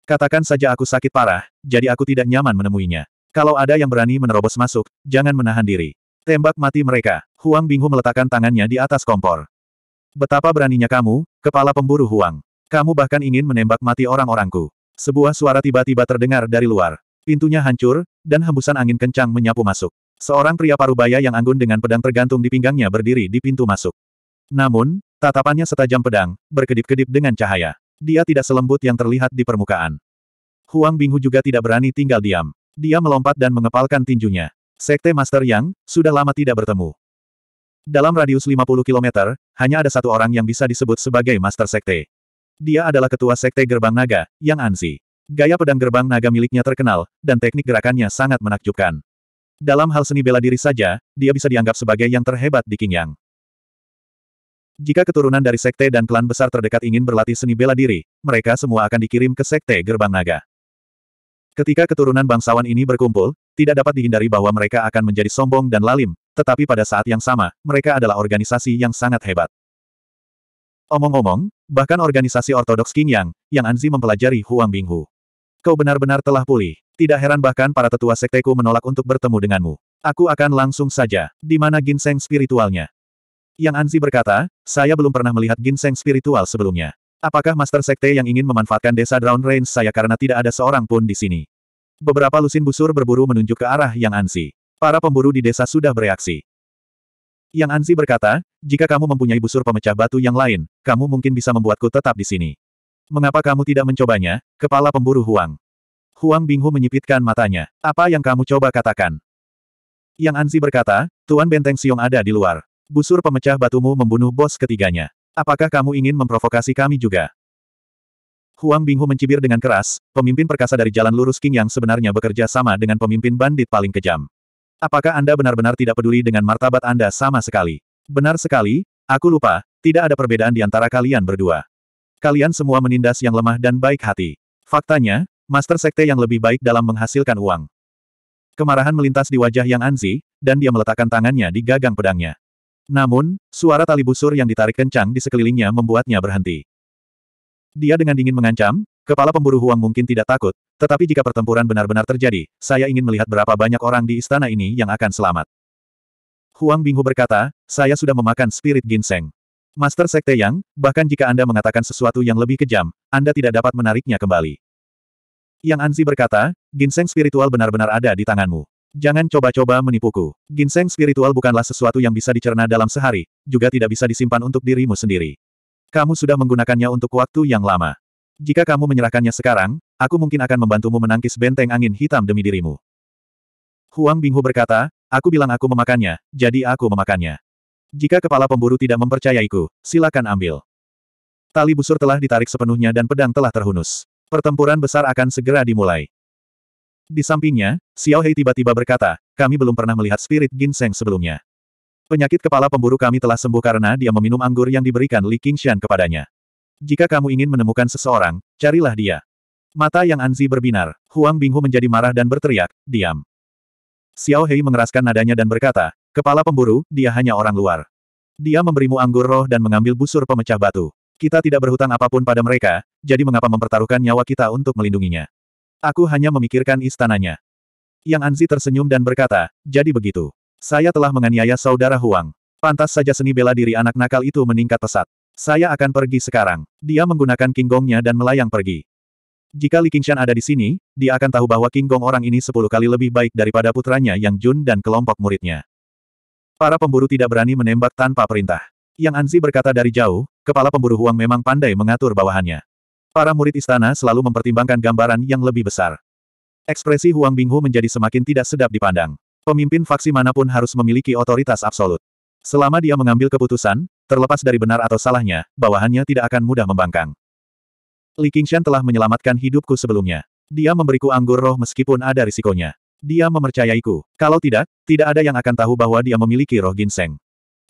Katakan saja aku sakit parah, jadi aku tidak nyaman menemuinya. Kalau ada yang berani menerobos masuk, jangan menahan diri. Tembak mati mereka. Huang Binghu meletakkan tangannya di atas kompor. Betapa beraninya kamu, kepala pemburu Huang. Kamu bahkan ingin menembak mati orang-orangku. Sebuah suara tiba-tiba terdengar dari luar. Pintunya hancur, dan hembusan angin kencang menyapu masuk. Seorang pria parubaya yang anggun dengan pedang tergantung di pinggangnya berdiri di pintu masuk. Namun, tatapannya setajam pedang, berkedip-kedip dengan cahaya. Dia tidak selembut yang terlihat di permukaan. Huang Binghu juga tidak berani tinggal diam. Dia melompat dan mengepalkan tinjunya. Sekte Master Yang, sudah lama tidak bertemu. Dalam radius 50 km, hanya ada satu orang yang bisa disebut sebagai Master Sekte. Dia adalah ketua Sekte Gerbang Naga, Yang Anzi. Gaya pedang gerbang naga miliknya terkenal, dan teknik gerakannya sangat menakjubkan. Dalam hal seni bela diri saja, dia bisa dianggap sebagai yang terhebat di Qingyang. Jika keturunan dari sekte dan klan besar terdekat ingin berlatih seni bela diri, mereka semua akan dikirim ke sekte Gerbang Naga. Ketika keturunan bangsawan ini berkumpul, tidak dapat dihindari bahwa mereka akan menjadi sombong dan lalim, tetapi pada saat yang sama, mereka adalah organisasi yang sangat hebat. Omong-omong, bahkan organisasi ortodoks Yang, yang Anzi mempelajari Huang Binghu. Kau benar-benar telah pulih. Tidak heran bahkan para tetua sekteku menolak untuk bertemu denganmu. Aku akan langsung saja. Di mana ginseng spiritualnya? Yang Anzi berkata, saya belum pernah melihat ginseng spiritual sebelumnya. Apakah Master Sekte yang ingin memanfaatkan desa Drown Range saya karena tidak ada seorang pun di sini? Beberapa lusin busur berburu menunjuk ke arah Yang Anzi. Para pemburu di desa sudah bereaksi. Yang Anzi berkata, jika kamu mempunyai busur pemecah batu yang lain, kamu mungkin bisa membuatku tetap di sini. Mengapa kamu tidak mencobanya, kepala pemburu Huang? Huang Binghu menyipitkan matanya. Apa yang kamu coba katakan? Yang Anzi berkata, Tuan Benteng Siong ada di luar. Busur pemecah batumu membunuh bos ketiganya. Apakah kamu ingin memprovokasi kami juga? Huang Binghu mencibir dengan keras, pemimpin perkasa dari jalan lurus King yang sebenarnya bekerja sama dengan pemimpin bandit paling kejam. Apakah Anda benar-benar tidak peduli dengan martabat Anda sama sekali? Benar sekali, aku lupa, tidak ada perbedaan di antara kalian berdua. Kalian semua menindas yang lemah dan baik hati. Faktanya, Master Sekte yang lebih baik dalam menghasilkan uang. Kemarahan melintas di wajah Yang Anzi, dan dia meletakkan tangannya di gagang pedangnya. Namun, suara tali busur yang ditarik kencang di sekelilingnya membuatnya berhenti. Dia dengan dingin mengancam, kepala pemburu Huang mungkin tidak takut, tetapi jika pertempuran benar-benar terjadi, saya ingin melihat berapa banyak orang di istana ini yang akan selamat. Huang Binghu berkata, saya sudah memakan spirit ginseng. Master Sekte Yang, bahkan jika Anda mengatakan sesuatu yang lebih kejam, Anda tidak dapat menariknya kembali. Yang Anzi berkata, ginseng spiritual benar-benar ada di tanganmu. Jangan coba-coba menipuku. Ginseng spiritual bukanlah sesuatu yang bisa dicerna dalam sehari, juga tidak bisa disimpan untuk dirimu sendiri. Kamu sudah menggunakannya untuk waktu yang lama. Jika kamu menyerahkannya sekarang, aku mungkin akan membantumu menangkis benteng angin hitam demi dirimu. Huang Binghu berkata, aku bilang aku memakannya, jadi aku memakannya. Jika kepala pemburu tidak mempercayaiku, silakan ambil. Tali busur telah ditarik sepenuhnya dan pedang telah terhunus. Pertempuran besar akan segera dimulai. Di sampingnya, Xiao Hei tiba-tiba berkata, kami belum pernah melihat spirit ginseng sebelumnya. Penyakit kepala pemburu kami telah sembuh karena dia meminum anggur yang diberikan Li Qingshan kepadanya. Jika kamu ingin menemukan seseorang, carilah dia. Mata yang Anzi berbinar, Huang Binghu menjadi marah dan berteriak, diam. Xiao Hei mengeraskan nadanya dan berkata, kepala pemburu, dia hanya orang luar. Dia memberimu anggur roh dan mengambil busur pemecah batu. Kita tidak berhutang apapun pada mereka, jadi mengapa mempertaruhkan nyawa kita untuk melindunginya? Aku hanya memikirkan istananya. Yang Anzi tersenyum dan berkata, jadi begitu. Saya telah menganiaya saudara Huang. Pantas saja seni bela diri anak nakal itu meningkat pesat. Saya akan pergi sekarang. Dia menggunakan kinggongnya dan melayang pergi. Jika Li Qingshan ada di sini, dia akan tahu bahwa King Gong orang ini sepuluh kali lebih baik daripada putranya Yang Jun dan kelompok muridnya. Para pemburu tidak berani menembak tanpa perintah. Yang Anzi berkata dari jauh, kepala pemburu Huang memang pandai mengatur bawahannya. Para murid istana selalu mempertimbangkan gambaran yang lebih besar. Ekspresi Huang Binghu menjadi semakin tidak sedap dipandang. Pemimpin faksi manapun harus memiliki otoritas absolut. Selama dia mengambil keputusan, terlepas dari benar atau salahnya, bawahannya tidak akan mudah membangkang. Li Qingshan telah menyelamatkan hidupku sebelumnya. Dia memberiku anggur roh meskipun ada risikonya. Dia memercayaiku. Kalau tidak, tidak ada yang akan tahu bahwa dia memiliki roh ginseng.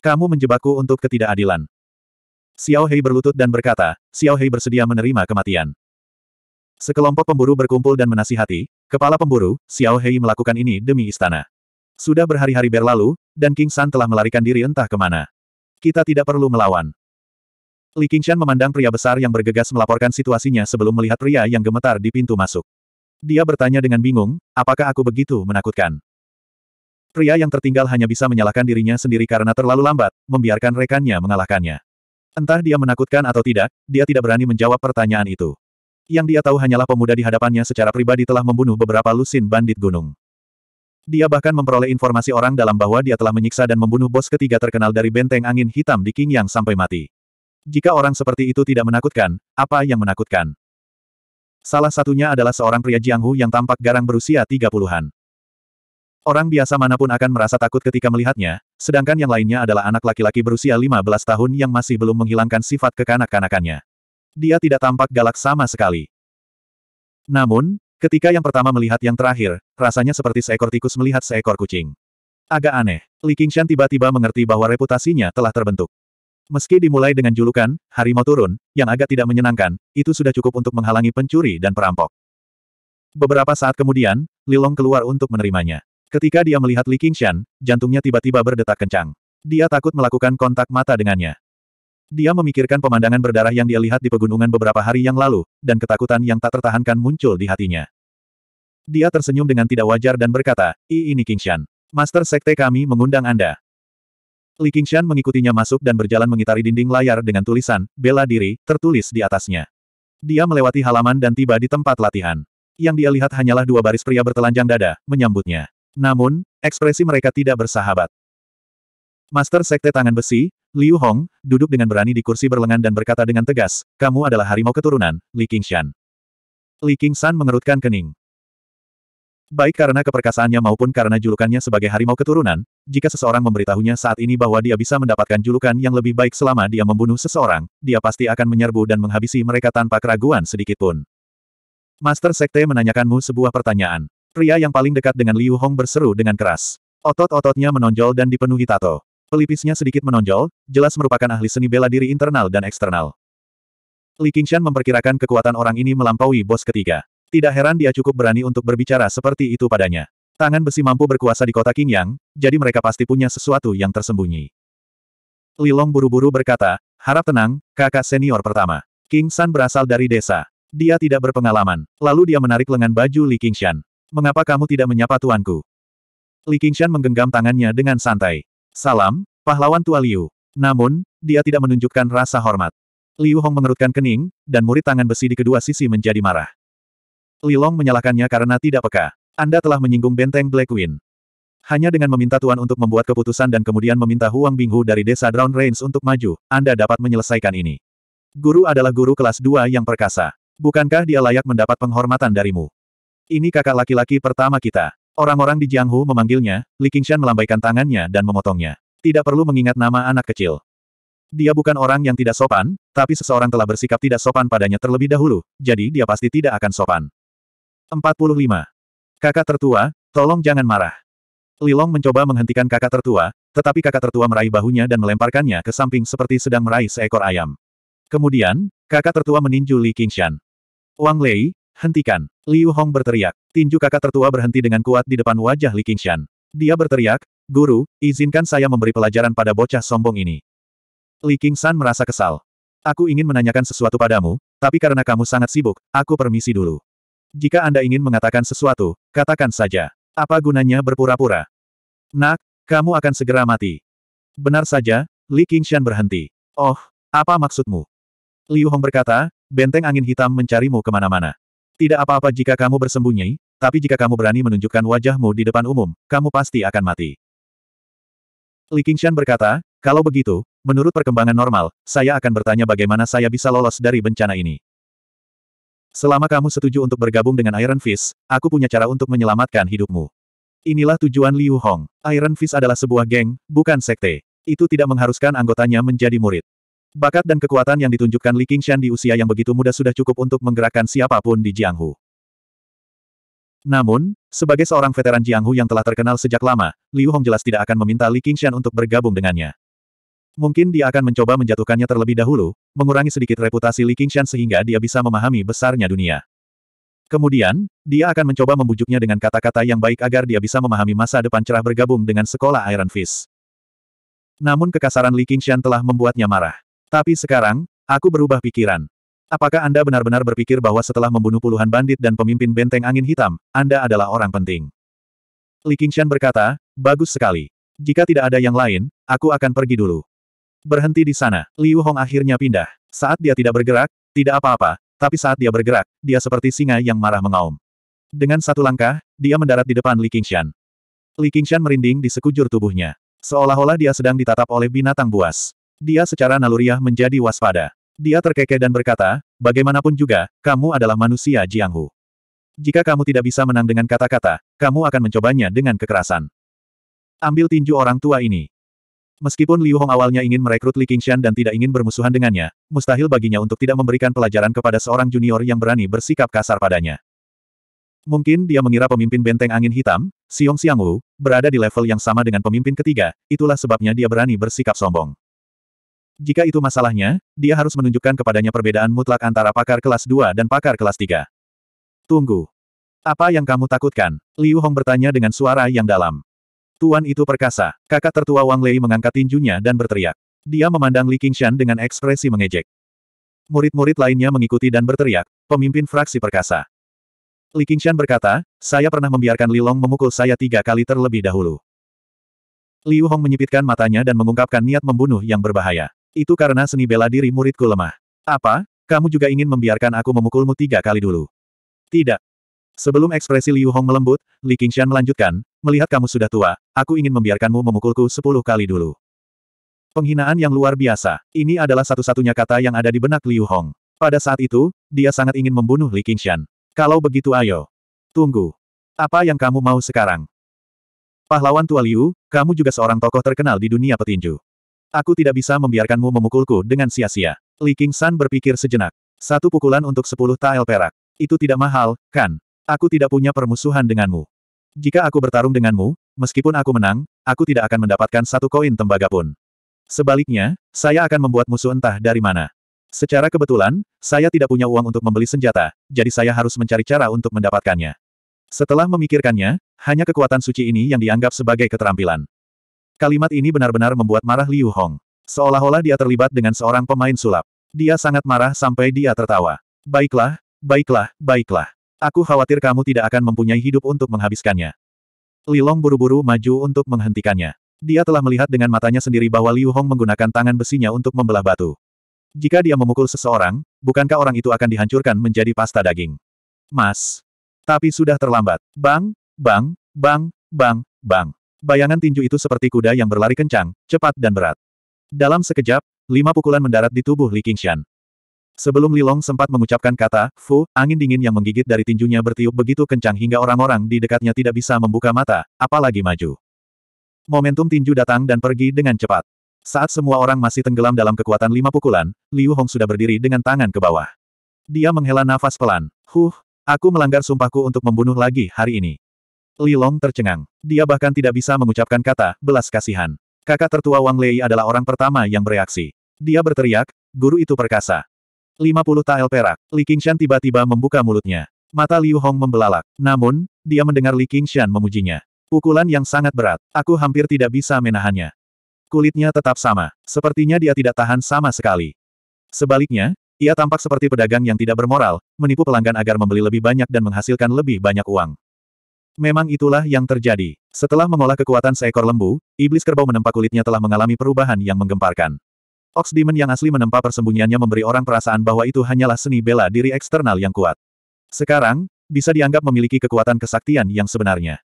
Kamu menjebakku untuk ketidakadilan. Xiao Hei berlutut dan berkata, Xiao Hei bersedia menerima kematian. Sekelompok pemburu berkumpul dan menasihati, kepala pemburu, Xiao Hei melakukan ini demi istana. Sudah berhari-hari berlalu, dan King San telah melarikan diri entah kemana. Kita tidak perlu melawan. Li Qingshan memandang pria besar yang bergegas melaporkan situasinya sebelum melihat pria yang gemetar di pintu masuk. Dia bertanya dengan bingung, apakah aku begitu menakutkan? Pria yang tertinggal hanya bisa menyalahkan dirinya sendiri karena terlalu lambat, membiarkan rekannya mengalahkannya. Entah dia menakutkan atau tidak, dia tidak berani menjawab pertanyaan itu. Yang dia tahu hanyalah pemuda di hadapannya secara pribadi telah membunuh beberapa lusin bandit gunung. Dia bahkan memperoleh informasi orang dalam bahwa dia telah menyiksa dan membunuh bos ketiga terkenal dari benteng angin hitam di King Yang sampai mati. Jika orang seperti itu tidak menakutkan, apa yang menakutkan? Salah satunya adalah seorang pria Jianghu yang tampak garang berusia 30-an. Orang biasa manapun akan merasa takut ketika melihatnya, Sedangkan yang lainnya adalah anak laki-laki berusia 15 tahun yang masih belum menghilangkan sifat kekanak-kanakannya. Dia tidak tampak galak sama sekali. Namun, ketika yang pertama melihat yang terakhir, rasanya seperti seekor tikus melihat seekor kucing. Agak aneh, Li Qingshan tiba-tiba mengerti bahwa reputasinya telah terbentuk. Meski dimulai dengan julukan, harimau turun, yang agak tidak menyenangkan, itu sudah cukup untuk menghalangi pencuri dan perampok. Beberapa saat kemudian, Lilong keluar untuk menerimanya. Ketika dia melihat Li Qingshan, jantungnya tiba-tiba berdetak kencang. Dia takut melakukan kontak mata dengannya. Dia memikirkan pemandangan berdarah yang dia lihat di pegunungan beberapa hari yang lalu, dan ketakutan yang tak tertahankan muncul di hatinya. Dia tersenyum dengan tidak wajar dan berkata, I ini Qingshan. Master Sekte kami mengundang Anda. Li Qingshan mengikutinya masuk dan berjalan mengitari dinding layar dengan tulisan, bela diri, tertulis di atasnya. Dia melewati halaman dan tiba di tempat latihan. Yang dia lihat hanyalah dua baris pria bertelanjang dada, menyambutnya. Namun, ekspresi mereka tidak bersahabat. Master Sekte Tangan Besi, Liu Hong, duduk dengan berani di kursi berlengan dan berkata dengan tegas, kamu adalah harimau keturunan, Li Qingshan. Li Qingshan mengerutkan kening. Baik karena keperkasaannya maupun karena julukannya sebagai harimau keturunan, jika seseorang memberitahunya saat ini bahwa dia bisa mendapatkan julukan yang lebih baik selama dia membunuh seseorang, dia pasti akan menyerbu dan menghabisi mereka tanpa keraguan sedikitpun. Master Sekte menanyakanmu sebuah pertanyaan. Pria yang paling dekat dengan Liu Hong berseru dengan keras. Otot-ototnya menonjol dan dipenuhi tato. Pelipisnya sedikit menonjol, jelas merupakan ahli seni bela diri internal dan eksternal. Li Qingshan memperkirakan kekuatan orang ini melampaui bos ketiga. Tidak heran dia cukup berani untuk berbicara seperti itu padanya. Tangan besi mampu berkuasa di kota Qingyang, jadi mereka pasti punya sesuatu yang tersembunyi. Li Long buru-buru berkata, harap tenang, kakak senior pertama. King San berasal dari desa. Dia tidak berpengalaman. Lalu dia menarik lengan baju Li Qingshan. Mengapa kamu tidak menyapa tuanku? Li Qingshan menggenggam tangannya dengan santai. Salam, pahlawan tua Liu. Namun, dia tidak menunjukkan rasa hormat. Liu Hong mengerutkan kening, dan murid tangan besi di kedua sisi menjadi marah. Li Long menyalahkannya karena tidak peka. Anda telah menyinggung benteng Black Wind. Hanya dengan meminta Tuan untuk membuat keputusan dan kemudian meminta Huang Binghu dari desa Drown Rains untuk maju, Anda dapat menyelesaikan ini. Guru adalah guru kelas 2 yang perkasa. Bukankah dia layak mendapat penghormatan darimu? Ini kakak laki-laki pertama kita. Orang-orang di Jianghu memanggilnya, Li Qingshan melambaikan tangannya dan memotongnya. Tidak perlu mengingat nama anak kecil. Dia bukan orang yang tidak sopan, tapi seseorang telah bersikap tidak sopan padanya terlebih dahulu, jadi dia pasti tidak akan sopan. 45. Kakak tertua, tolong jangan marah. Li Long mencoba menghentikan kakak tertua, tetapi kakak tertua meraih bahunya dan melemparkannya ke samping seperti sedang meraih seekor ayam. Kemudian, kakak tertua meninju Li Qingshan. Wang Lei, Hentikan! Liu Hong berteriak. Tinju kakak tertua berhenti dengan kuat di depan wajah Li Qingshan. Dia berteriak, Guru, izinkan saya memberi pelajaran pada bocah sombong ini. Li Qingshan merasa kesal. Aku ingin menanyakan sesuatu padamu, tapi karena kamu sangat sibuk, aku permisi dulu. Jika Anda ingin mengatakan sesuatu, katakan saja. Apa gunanya berpura-pura? Nak, kamu akan segera mati. Benar saja, Li Qingshan berhenti. Oh, apa maksudmu? Liu Hong berkata, benteng angin hitam mencarimu kemana-mana. Tidak apa-apa jika kamu bersembunyi, tapi jika kamu berani menunjukkan wajahmu di depan umum, kamu pasti akan mati. Li Qingshan berkata, kalau begitu, menurut perkembangan normal, saya akan bertanya bagaimana saya bisa lolos dari bencana ini. Selama kamu setuju untuk bergabung dengan Iron Fist, aku punya cara untuk menyelamatkan hidupmu. Inilah tujuan Liu Hong. Iron Fist adalah sebuah geng, bukan sekte. Itu tidak mengharuskan anggotanya menjadi murid. Bakat dan kekuatan yang ditunjukkan Li Qingshan di usia yang begitu muda sudah cukup untuk menggerakkan siapapun di Jianghu. Namun, sebagai seorang veteran Jianghu yang telah terkenal sejak lama, Liu Hong jelas tidak akan meminta Li Qingshan untuk bergabung dengannya. Mungkin dia akan mencoba menjatuhkannya terlebih dahulu, mengurangi sedikit reputasi Li Qingshan sehingga dia bisa memahami besarnya dunia. Kemudian, dia akan mencoba membujuknya dengan kata-kata yang baik agar dia bisa memahami masa depan cerah bergabung dengan sekolah Iron Fist. Namun kekasaran Li Qingshan telah membuatnya marah. Tapi sekarang, aku berubah pikiran. Apakah Anda benar-benar berpikir bahwa setelah membunuh puluhan bandit dan pemimpin benteng angin hitam, Anda adalah orang penting? Li Qingshan berkata, bagus sekali. Jika tidak ada yang lain, aku akan pergi dulu. Berhenti di sana, Liu Hong akhirnya pindah. Saat dia tidak bergerak, tidak apa-apa, tapi saat dia bergerak, dia seperti singa yang marah mengaum. Dengan satu langkah, dia mendarat di depan Li Qingshan. Li Qingshan merinding di sekujur tubuhnya. Seolah-olah dia sedang ditatap oleh binatang buas. Dia secara naluriah menjadi waspada. Dia terkekeh dan berkata, bagaimanapun juga, kamu adalah manusia Jianghu. Jika kamu tidak bisa menang dengan kata-kata, kamu akan mencobanya dengan kekerasan. Ambil tinju orang tua ini. Meskipun Liu Hong awalnya ingin merekrut Li Qingshan dan tidak ingin bermusuhan dengannya, mustahil baginya untuk tidak memberikan pelajaran kepada seorang junior yang berani bersikap kasar padanya. Mungkin dia mengira pemimpin benteng angin hitam, Xiong Wu, berada di level yang sama dengan pemimpin ketiga, itulah sebabnya dia berani bersikap sombong. Jika itu masalahnya, dia harus menunjukkan kepadanya perbedaan mutlak antara pakar kelas 2 dan pakar kelas 3. Tunggu. Apa yang kamu takutkan? Liu Hong bertanya dengan suara yang dalam. Tuan itu perkasa. Kakak tertua Wang Lei mengangkat tinjunya dan berteriak. Dia memandang Li Qingshan dengan ekspresi mengejek. Murid-murid lainnya mengikuti dan berteriak, pemimpin fraksi perkasa. Li Qingshan berkata, saya pernah membiarkan Li Long memukul saya tiga kali terlebih dahulu. Liu Hong menyipitkan matanya dan mengungkapkan niat membunuh yang berbahaya. Itu karena seni bela diri muridku lemah. Apa? Kamu juga ingin membiarkan aku memukulmu tiga kali dulu? Tidak. Sebelum ekspresi Liu Hong melembut, Li Qingshan melanjutkan, melihat kamu sudah tua, aku ingin membiarkanmu memukulku sepuluh kali dulu. Penghinaan yang luar biasa. Ini adalah satu-satunya kata yang ada di benak Liu Hong. Pada saat itu, dia sangat ingin membunuh Li Qingshan. Kalau begitu ayo. Tunggu. Apa yang kamu mau sekarang? Pahlawan tua Liu, kamu juga seorang tokoh terkenal di dunia petinju. Aku tidak bisa membiarkanmu memukulku dengan sia-sia. Li King San berpikir sejenak. Satu pukulan untuk sepuluh tael perak. Itu tidak mahal, kan? Aku tidak punya permusuhan denganmu. Jika aku bertarung denganmu, meskipun aku menang, aku tidak akan mendapatkan satu koin tembaga pun. Sebaliknya, saya akan membuat musuh entah dari mana. Secara kebetulan, saya tidak punya uang untuk membeli senjata, jadi saya harus mencari cara untuk mendapatkannya. Setelah memikirkannya, hanya kekuatan suci ini yang dianggap sebagai keterampilan. Kalimat ini benar-benar membuat marah Liu Hong. Seolah-olah dia terlibat dengan seorang pemain sulap. Dia sangat marah sampai dia tertawa. Baiklah, baiklah, baiklah. Aku khawatir kamu tidak akan mempunyai hidup untuk menghabiskannya. Li Long buru-buru maju untuk menghentikannya. Dia telah melihat dengan matanya sendiri bahwa Liu Hong menggunakan tangan besinya untuk membelah batu. Jika dia memukul seseorang, bukankah orang itu akan dihancurkan menjadi pasta daging? Mas. Tapi sudah terlambat. Bang, bang, bang, bang, bang. Bayangan tinju itu seperti kuda yang berlari kencang, cepat dan berat. Dalam sekejap, lima pukulan mendarat di tubuh Li Qingshan. Sebelum Li Long sempat mengucapkan kata, Fu, angin dingin yang menggigit dari tinjunya bertiup begitu kencang hingga orang-orang di dekatnya tidak bisa membuka mata, apalagi maju. Momentum tinju datang dan pergi dengan cepat. Saat semua orang masih tenggelam dalam kekuatan lima pukulan, Liu Hong sudah berdiri dengan tangan ke bawah. Dia menghela nafas pelan. Huh, aku melanggar sumpahku untuk membunuh lagi hari ini. Li Long tercengang. Dia bahkan tidak bisa mengucapkan kata, belas kasihan. Kakak tertua Wang Lei adalah orang pertama yang bereaksi. Dia berteriak, guru itu perkasa. 50 tael perak, Li Qingshan tiba-tiba membuka mulutnya. Mata Liu Hong membelalak. Namun, dia mendengar Li Qingshan memujinya. Pukulan yang sangat berat, aku hampir tidak bisa menahannya. Kulitnya tetap sama, sepertinya dia tidak tahan sama sekali. Sebaliknya, ia tampak seperti pedagang yang tidak bermoral, menipu pelanggan agar membeli lebih banyak dan menghasilkan lebih banyak uang. Memang itulah yang terjadi. Setelah mengolah kekuatan seekor lembu, iblis kerbau menempa kulitnya telah mengalami perubahan yang menggemparkan. Ox Demon yang asli menempa persembunyiannya memberi orang perasaan bahwa itu hanyalah seni bela diri eksternal yang kuat. Sekarang, bisa dianggap memiliki kekuatan kesaktian yang sebenarnya.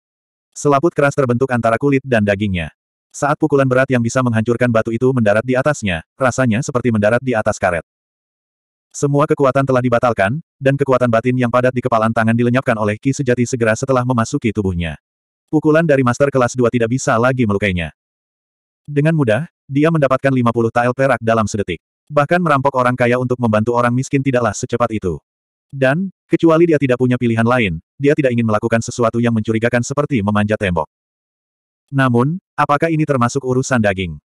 Selaput keras terbentuk antara kulit dan dagingnya. Saat pukulan berat yang bisa menghancurkan batu itu mendarat di atasnya, rasanya seperti mendarat di atas karet. Semua kekuatan telah dibatalkan, dan kekuatan batin yang padat di kepalan tangan dilenyapkan oleh Ki Sejati segera setelah memasuki tubuhnya. Pukulan dari Master Kelas 2 tidak bisa lagi melukainya. Dengan mudah, dia mendapatkan 50 tael perak dalam sedetik. Bahkan merampok orang kaya untuk membantu orang miskin tidaklah secepat itu. Dan, kecuali dia tidak punya pilihan lain, dia tidak ingin melakukan sesuatu yang mencurigakan seperti memanjat tembok. Namun, apakah ini termasuk urusan daging?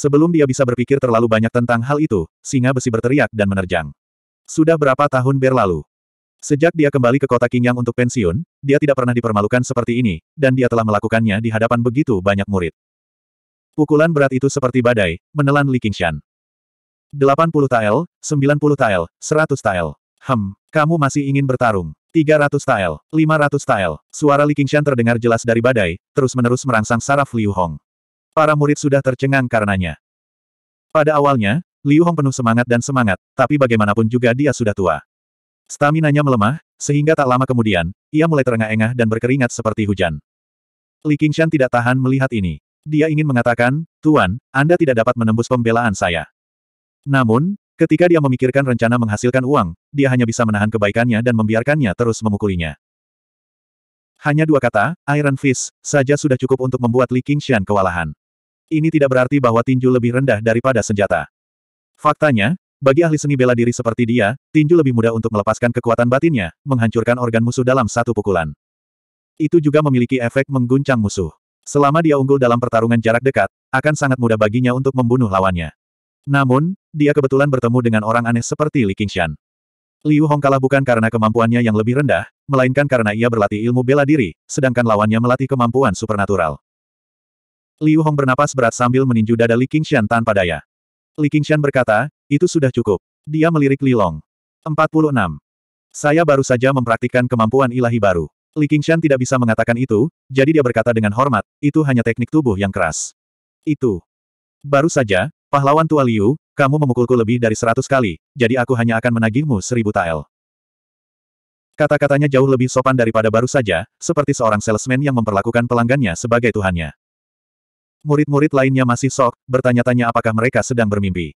Sebelum dia bisa berpikir terlalu banyak tentang hal itu, singa besi berteriak dan menerjang. Sudah berapa tahun berlalu? Sejak dia kembali ke kota Qingyang untuk pensiun, dia tidak pernah dipermalukan seperti ini, dan dia telah melakukannya di hadapan begitu banyak murid. Pukulan berat itu seperti badai, menelan Li Qingshan. 80 tael, 90 tael, 100 tael. Hem, kamu masih ingin bertarung. 300 tael, 500 tael. Suara Li Qingshan terdengar jelas dari badai, terus-menerus merangsang saraf Liu Hong. Para murid sudah tercengang karenanya. Pada awalnya, Liu Hong penuh semangat dan semangat, tapi bagaimanapun juga dia sudah tua. Staminanya melemah, sehingga tak lama kemudian, ia mulai terengah-engah dan berkeringat seperti hujan. Li Qingshan tidak tahan melihat ini. Dia ingin mengatakan, Tuan, Anda tidak dapat menembus pembelaan saya. Namun, ketika dia memikirkan rencana menghasilkan uang, dia hanya bisa menahan kebaikannya dan membiarkannya terus memukulinya. Hanya dua kata, Iron Fist, saja sudah cukup untuk membuat Li Qingshan kewalahan. Ini tidak berarti bahwa tinju lebih rendah daripada senjata. Faktanya, bagi ahli seni bela diri seperti dia, tinju lebih mudah untuk melepaskan kekuatan batinnya, menghancurkan organ musuh dalam satu pukulan. Itu juga memiliki efek mengguncang musuh. Selama dia unggul dalam pertarungan jarak dekat, akan sangat mudah baginya untuk membunuh lawannya. Namun, dia kebetulan bertemu dengan orang aneh seperti Li Qingshan. Liu Hong kalah bukan karena kemampuannya yang lebih rendah, melainkan karena ia berlatih ilmu bela diri, sedangkan lawannya melatih kemampuan supernatural. Liu Hong bernapas berat sambil meninju dada Li Qingxian tanpa daya. Li Qingxian berkata, itu sudah cukup. Dia melirik Li Long. 46. Saya baru saja mempraktikkan kemampuan ilahi baru. Li Qingxian tidak bisa mengatakan itu, jadi dia berkata dengan hormat, itu hanya teknik tubuh yang keras. Itu. Baru saja, pahlawan tua Liu, kamu memukulku lebih dari seratus kali, jadi aku hanya akan menagihmu seribu tael. Kata-katanya jauh lebih sopan daripada baru saja, seperti seorang salesman yang memperlakukan pelanggannya sebagai tuhannya. Murid-murid lainnya masih sok, bertanya-tanya apakah mereka sedang bermimpi.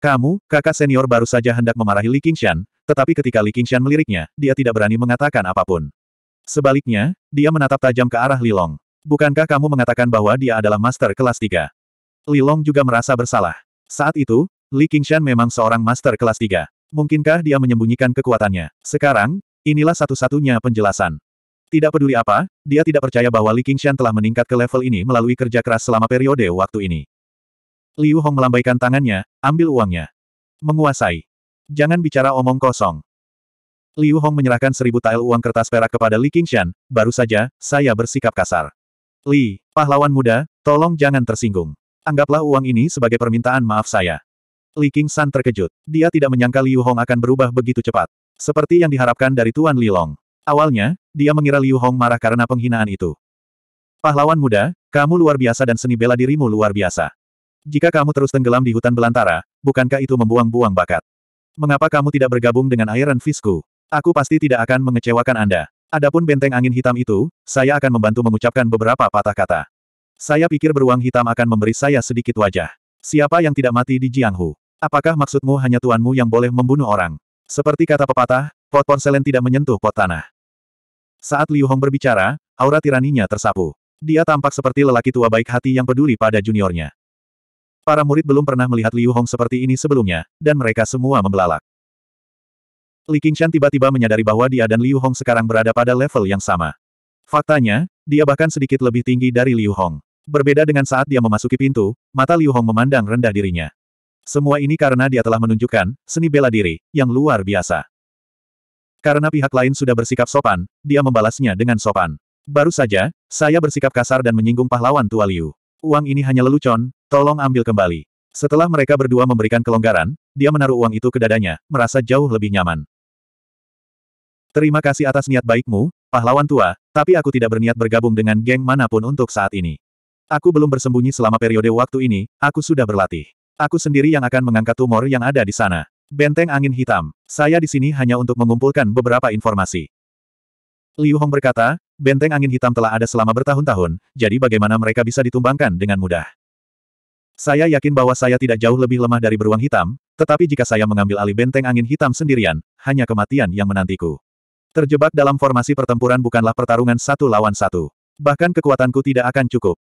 Kamu, kakak senior baru saja hendak memarahi Li Qingshan, tetapi ketika Li Qingshan meliriknya, dia tidak berani mengatakan apapun. Sebaliknya, dia menatap tajam ke arah Li Long. Bukankah kamu mengatakan bahwa dia adalah master kelas 3? Long juga merasa bersalah. Saat itu, Li Qingshan memang seorang master kelas 3. Mungkinkah dia menyembunyikan kekuatannya? Sekarang, inilah satu-satunya penjelasan. Tidak peduli apa, dia tidak percaya bahwa Li Qingshan telah meningkat ke level ini melalui kerja keras selama periode waktu ini. Liu Hong melambaikan tangannya, ambil uangnya. Menguasai. Jangan bicara omong kosong. Liu Hong menyerahkan seribu tael uang kertas perak kepada Li Qingshan, baru saja, saya bersikap kasar. Li, pahlawan muda, tolong jangan tersinggung. Anggaplah uang ini sebagai permintaan maaf saya. Li Qingshan terkejut. Dia tidak menyangka Liu Hong akan berubah begitu cepat. Seperti yang diharapkan dari Tuan Li Long. Awalnya, dia mengira Liu Hong marah karena penghinaan itu. Pahlawan muda, kamu luar biasa dan seni bela dirimu luar biasa. Jika kamu terus tenggelam di hutan belantara, bukankah itu membuang-buang bakat? Mengapa kamu tidak bergabung dengan Iron Fistku? Aku pasti tidak akan mengecewakan Anda. Adapun benteng angin hitam itu, saya akan membantu mengucapkan beberapa patah kata. Saya pikir beruang hitam akan memberi saya sedikit wajah. Siapa yang tidak mati di Jianghu? Apakah maksudmu hanya tuanmu yang boleh membunuh orang? Seperti kata pepatah, pot porselen tidak menyentuh pot tanah. Saat Liu Hong berbicara, aura tiraninya tersapu. Dia tampak seperti lelaki tua baik hati yang peduli pada juniornya. Para murid belum pernah melihat Liu Hong seperti ini sebelumnya, dan mereka semua membelalak. Li Qingshan tiba-tiba menyadari bahwa dia dan Liu Hong sekarang berada pada level yang sama. Faktanya, dia bahkan sedikit lebih tinggi dari Liu Hong. Berbeda dengan saat dia memasuki pintu, mata Liu Hong memandang rendah dirinya. Semua ini karena dia telah menunjukkan seni bela diri yang luar biasa. Karena pihak lain sudah bersikap sopan, dia membalasnya dengan sopan. Baru saja, saya bersikap kasar dan menyinggung pahlawan tua Liu. Uang ini hanya lelucon, tolong ambil kembali. Setelah mereka berdua memberikan kelonggaran, dia menaruh uang itu ke dadanya, merasa jauh lebih nyaman. Terima kasih atas niat baikmu, pahlawan tua, tapi aku tidak berniat bergabung dengan geng manapun untuk saat ini. Aku belum bersembunyi selama periode waktu ini, aku sudah berlatih. Aku sendiri yang akan mengangkat tumor yang ada di sana. Benteng angin hitam. Saya di sini hanya untuk mengumpulkan beberapa informasi. Liu Hong berkata, benteng angin hitam telah ada selama bertahun-tahun, jadi bagaimana mereka bisa ditumbangkan dengan mudah? Saya yakin bahwa saya tidak jauh lebih lemah dari beruang hitam, tetapi jika saya mengambil alih benteng angin hitam sendirian, hanya kematian yang menantiku. Terjebak dalam formasi pertempuran bukanlah pertarungan satu lawan satu. Bahkan kekuatanku tidak akan cukup.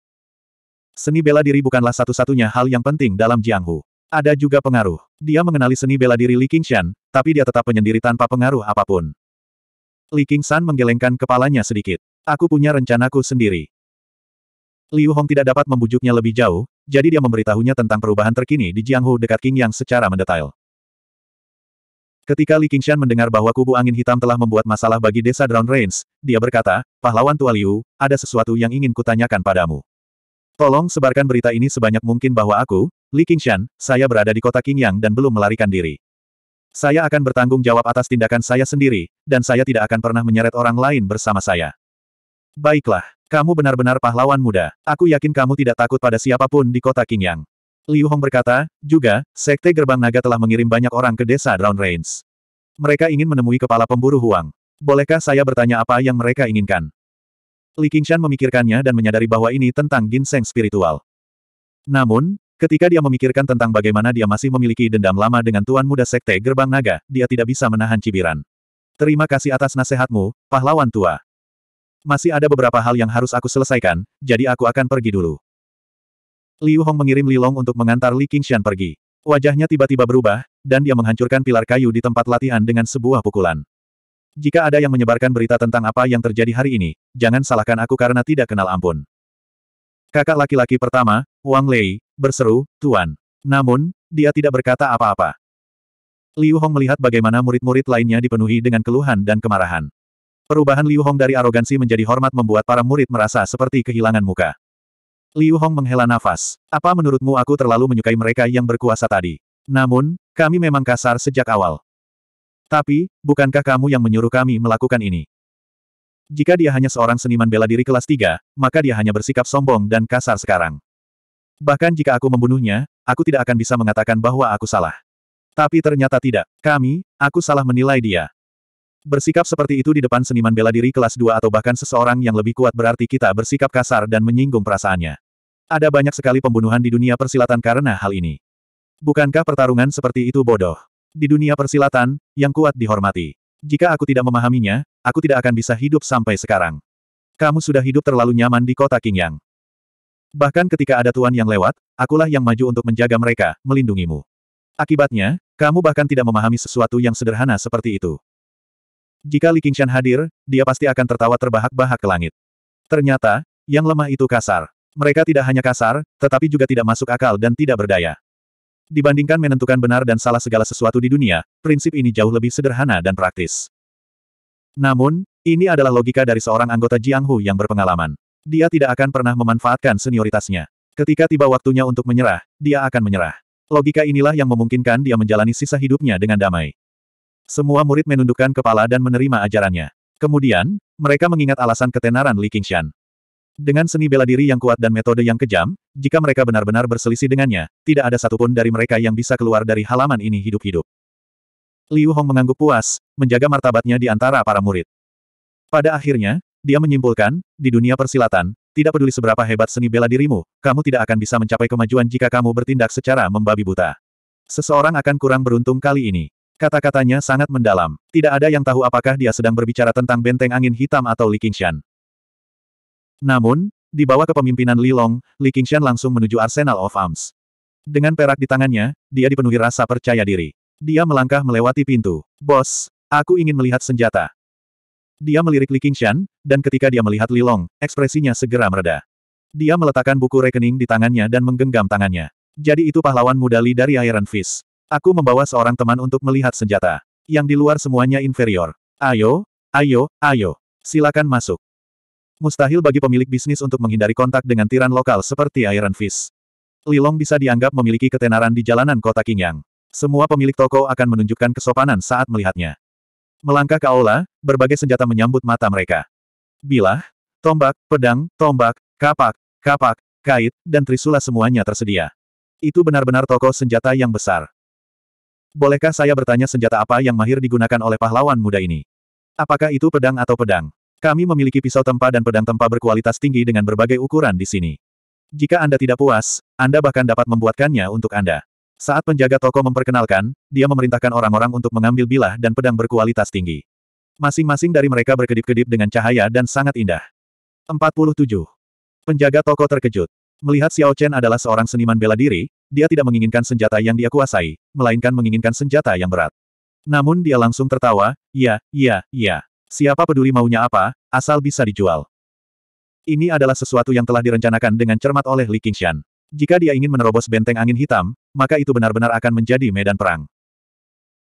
Seni bela diri bukanlah satu-satunya hal yang penting dalam Jianghu. Ada juga pengaruh. Dia mengenali seni bela diri Li Qingshan, tapi dia tetap penyendiri tanpa pengaruh apapun. Li Qingshan menggelengkan kepalanya sedikit. Aku punya rencanaku sendiri. Liu Hong tidak dapat membujuknya lebih jauh, jadi dia memberitahunya tentang perubahan terkini di Jianghu dekat King yang secara mendetail. Ketika Li Qingshan mendengar bahwa kubu angin hitam telah membuat masalah bagi desa Drown Rains, dia berkata, Pahlawan Tua Liu, ada sesuatu yang ingin kutanyakan padamu. Tolong sebarkan berita ini sebanyak mungkin bahwa aku, Li Qingshan, saya berada di kota Qingyang dan belum melarikan diri. Saya akan bertanggung jawab atas tindakan saya sendiri, dan saya tidak akan pernah menyeret orang lain bersama saya. Baiklah, kamu benar-benar pahlawan muda. Aku yakin kamu tidak takut pada siapapun di kota Qingyang. Liu Hong berkata, juga, Sekte Gerbang Naga telah mengirim banyak orang ke desa Drown Rains. Mereka ingin menemui kepala pemburu Huang. Bolehkah saya bertanya apa yang mereka inginkan? Li Qingshan memikirkannya dan menyadari bahwa ini tentang ginseng spiritual. Namun, Ketika dia memikirkan tentang bagaimana dia masih memiliki dendam lama dengan tuan muda sekte gerbang naga, dia tidak bisa menahan cibiran. Terima kasih atas nasihatmu, pahlawan tua. Masih ada beberapa hal yang harus aku selesaikan, jadi aku akan pergi dulu. Liu Hong mengirim Li Long untuk mengantar Li Qingxian pergi. Wajahnya tiba-tiba berubah, dan dia menghancurkan pilar kayu di tempat latihan dengan sebuah pukulan. Jika ada yang menyebarkan berita tentang apa yang terjadi hari ini, jangan salahkan aku karena tidak kenal ampun. Kakak laki-laki pertama, Wang Lei, berseru, Tuan. Namun, dia tidak berkata apa-apa. Liu Hong melihat bagaimana murid-murid lainnya dipenuhi dengan keluhan dan kemarahan. Perubahan Liu Hong dari arogansi menjadi hormat membuat para murid merasa seperti kehilangan muka. Liu Hong menghela nafas. Apa menurutmu aku terlalu menyukai mereka yang berkuasa tadi? Namun, kami memang kasar sejak awal. Tapi, bukankah kamu yang menyuruh kami melakukan ini? Jika dia hanya seorang seniman bela diri kelas 3, maka dia hanya bersikap sombong dan kasar sekarang. Bahkan jika aku membunuhnya, aku tidak akan bisa mengatakan bahwa aku salah. Tapi ternyata tidak. Kami, aku salah menilai dia. Bersikap seperti itu di depan seniman bela diri kelas 2 atau bahkan seseorang yang lebih kuat berarti kita bersikap kasar dan menyinggung perasaannya. Ada banyak sekali pembunuhan di dunia persilatan karena hal ini. Bukankah pertarungan seperti itu bodoh? Di dunia persilatan, yang kuat dihormati. Jika aku tidak memahaminya, aku tidak akan bisa hidup sampai sekarang. Kamu sudah hidup terlalu nyaman di kota Qingyang. Bahkan ketika ada tuan yang lewat, akulah yang maju untuk menjaga mereka, melindungimu. Akibatnya, kamu bahkan tidak memahami sesuatu yang sederhana seperti itu. Jika Li Qingshan hadir, dia pasti akan tertawa terbahak-bahak ke langit. Ternyata, yang lemah itu kasar. Mereka tidak hanya kasar, tetapi juga tidak masuk akal dan tidak berdaya. Dibandingkan menentukan benar dan salah segala sesuatu di dunia, prinsip ini jauh lebih sederhana dan praktis. Namun, ini adalah logika dari seorang anggota Jianghu yang berpengalaman. Dia tidak akan pernah memanfaatkan senioritasnya. Ketika tiba waktunya untuk menyerah, dia akan menyerah. Logika inilah yang memungkinkan dia menjalani sisa hidupnya dengan damai. Semua murid menundukkan kepala dan menerima ajarannya. Kemudian, mereka mengingat alasan ketenaran Li Qingshan. Dengan seni bela diri yang kuat dan metode yang kejam, jika mereka benar-benar berselisih dengannya, tidak ada satupun dari mereka yang bisa keluar dari halaman ini hidup-hidup. Liu Hong mengangguk puas, menjaga martabatnya di antara para murid. Pada akhirnya, dia menyimpulkan, di dunia persilatan, tidak peduli seberapa hebat seni bela dirimu, kamu tidak akan bisa mencapai kemajuan jika kamu bertindak secara membabi buta. Seseorang akan kurang beruntung kali ini. Kata-katanya sangat mendalam. Tidak ada yang tahu apakah dia sedang berbicara tentang benteng angin hitam atau Li Qingshan. Namun, di bawah kepemimpinan Li Long, Li Qingshan langsung menuju Arsenal of Arms. Dengan perak di tangannya, dia dipenuhi rasa percaya diri. Dia melangkah melewati pintu. Bos, aku ingin melihat senjata. Dia melirik Li Qingshan, dan ketika dia melihat Li Long, ekspresinya segera mereda. Dia meletakkan buku rekening di tangannya dan menggenggam tangannya. Jadi itu pahlawan muda Li dari Iron Fist. Aku membawa seorang teman untuk melihat senjata. Yang di luar semuanya inferior. Ayo, ayo, ayo. Silakan masuk. Mustahil bagi pemilik bisnis untuk menghindari kontak dengan tiran lokal seperti Iron Fist. Li Long bisa dianggap memiliki ketenaran di jalanan kota Qingyang. Semua pemilik toko akan menunjukkan kesopanan saat melihatnya. Melangkah ke aula, berbagai senjata menyambut mata mereka. Bilah, tombak, pedang, tombak, kapak, kapak, kait, dan trisula semuanya tersedia. Itu benar-benar toko senjata yang besar. Bolehkah saya bertanya senjata apa yang mahir digunakan oleh pahlawan muda ini? Apakah itu pedang atau pedang? Kami memiliki pisau tempa dan pedang tempa berkualitas tinggi dengan berbagai ukuran di sini. Jika Anda tidak puas, Anda bahkan dapat membuatkannya untuk Anda. Saat penjaga toko memperkenalkan, dia memerintahkan orang-orang untuk mengambil bilah dan pedang berkualitas tinggi. Masing-masing dari mereka berkedip-kedip dengan cahaya dan sangat indah. 47. Penjaga toko terkejut. Melihat Xiao Chen adalah seorang seniman bela diri, dia tidak menginginkan senjata yang dia kuasai, melainkan menginginkan senjata yang berat. Namun dia langsung tertawa, ya, ya, ya. Siapa peduli maunya apa, asal bisa dijual. Ini adalah sesuatu yang telah direncanakan dengan cermat oleh Li Qingshan. Jika dia ingin menerobos benteng angin hitam, maka itu benar-benar akan menjadi medan perang.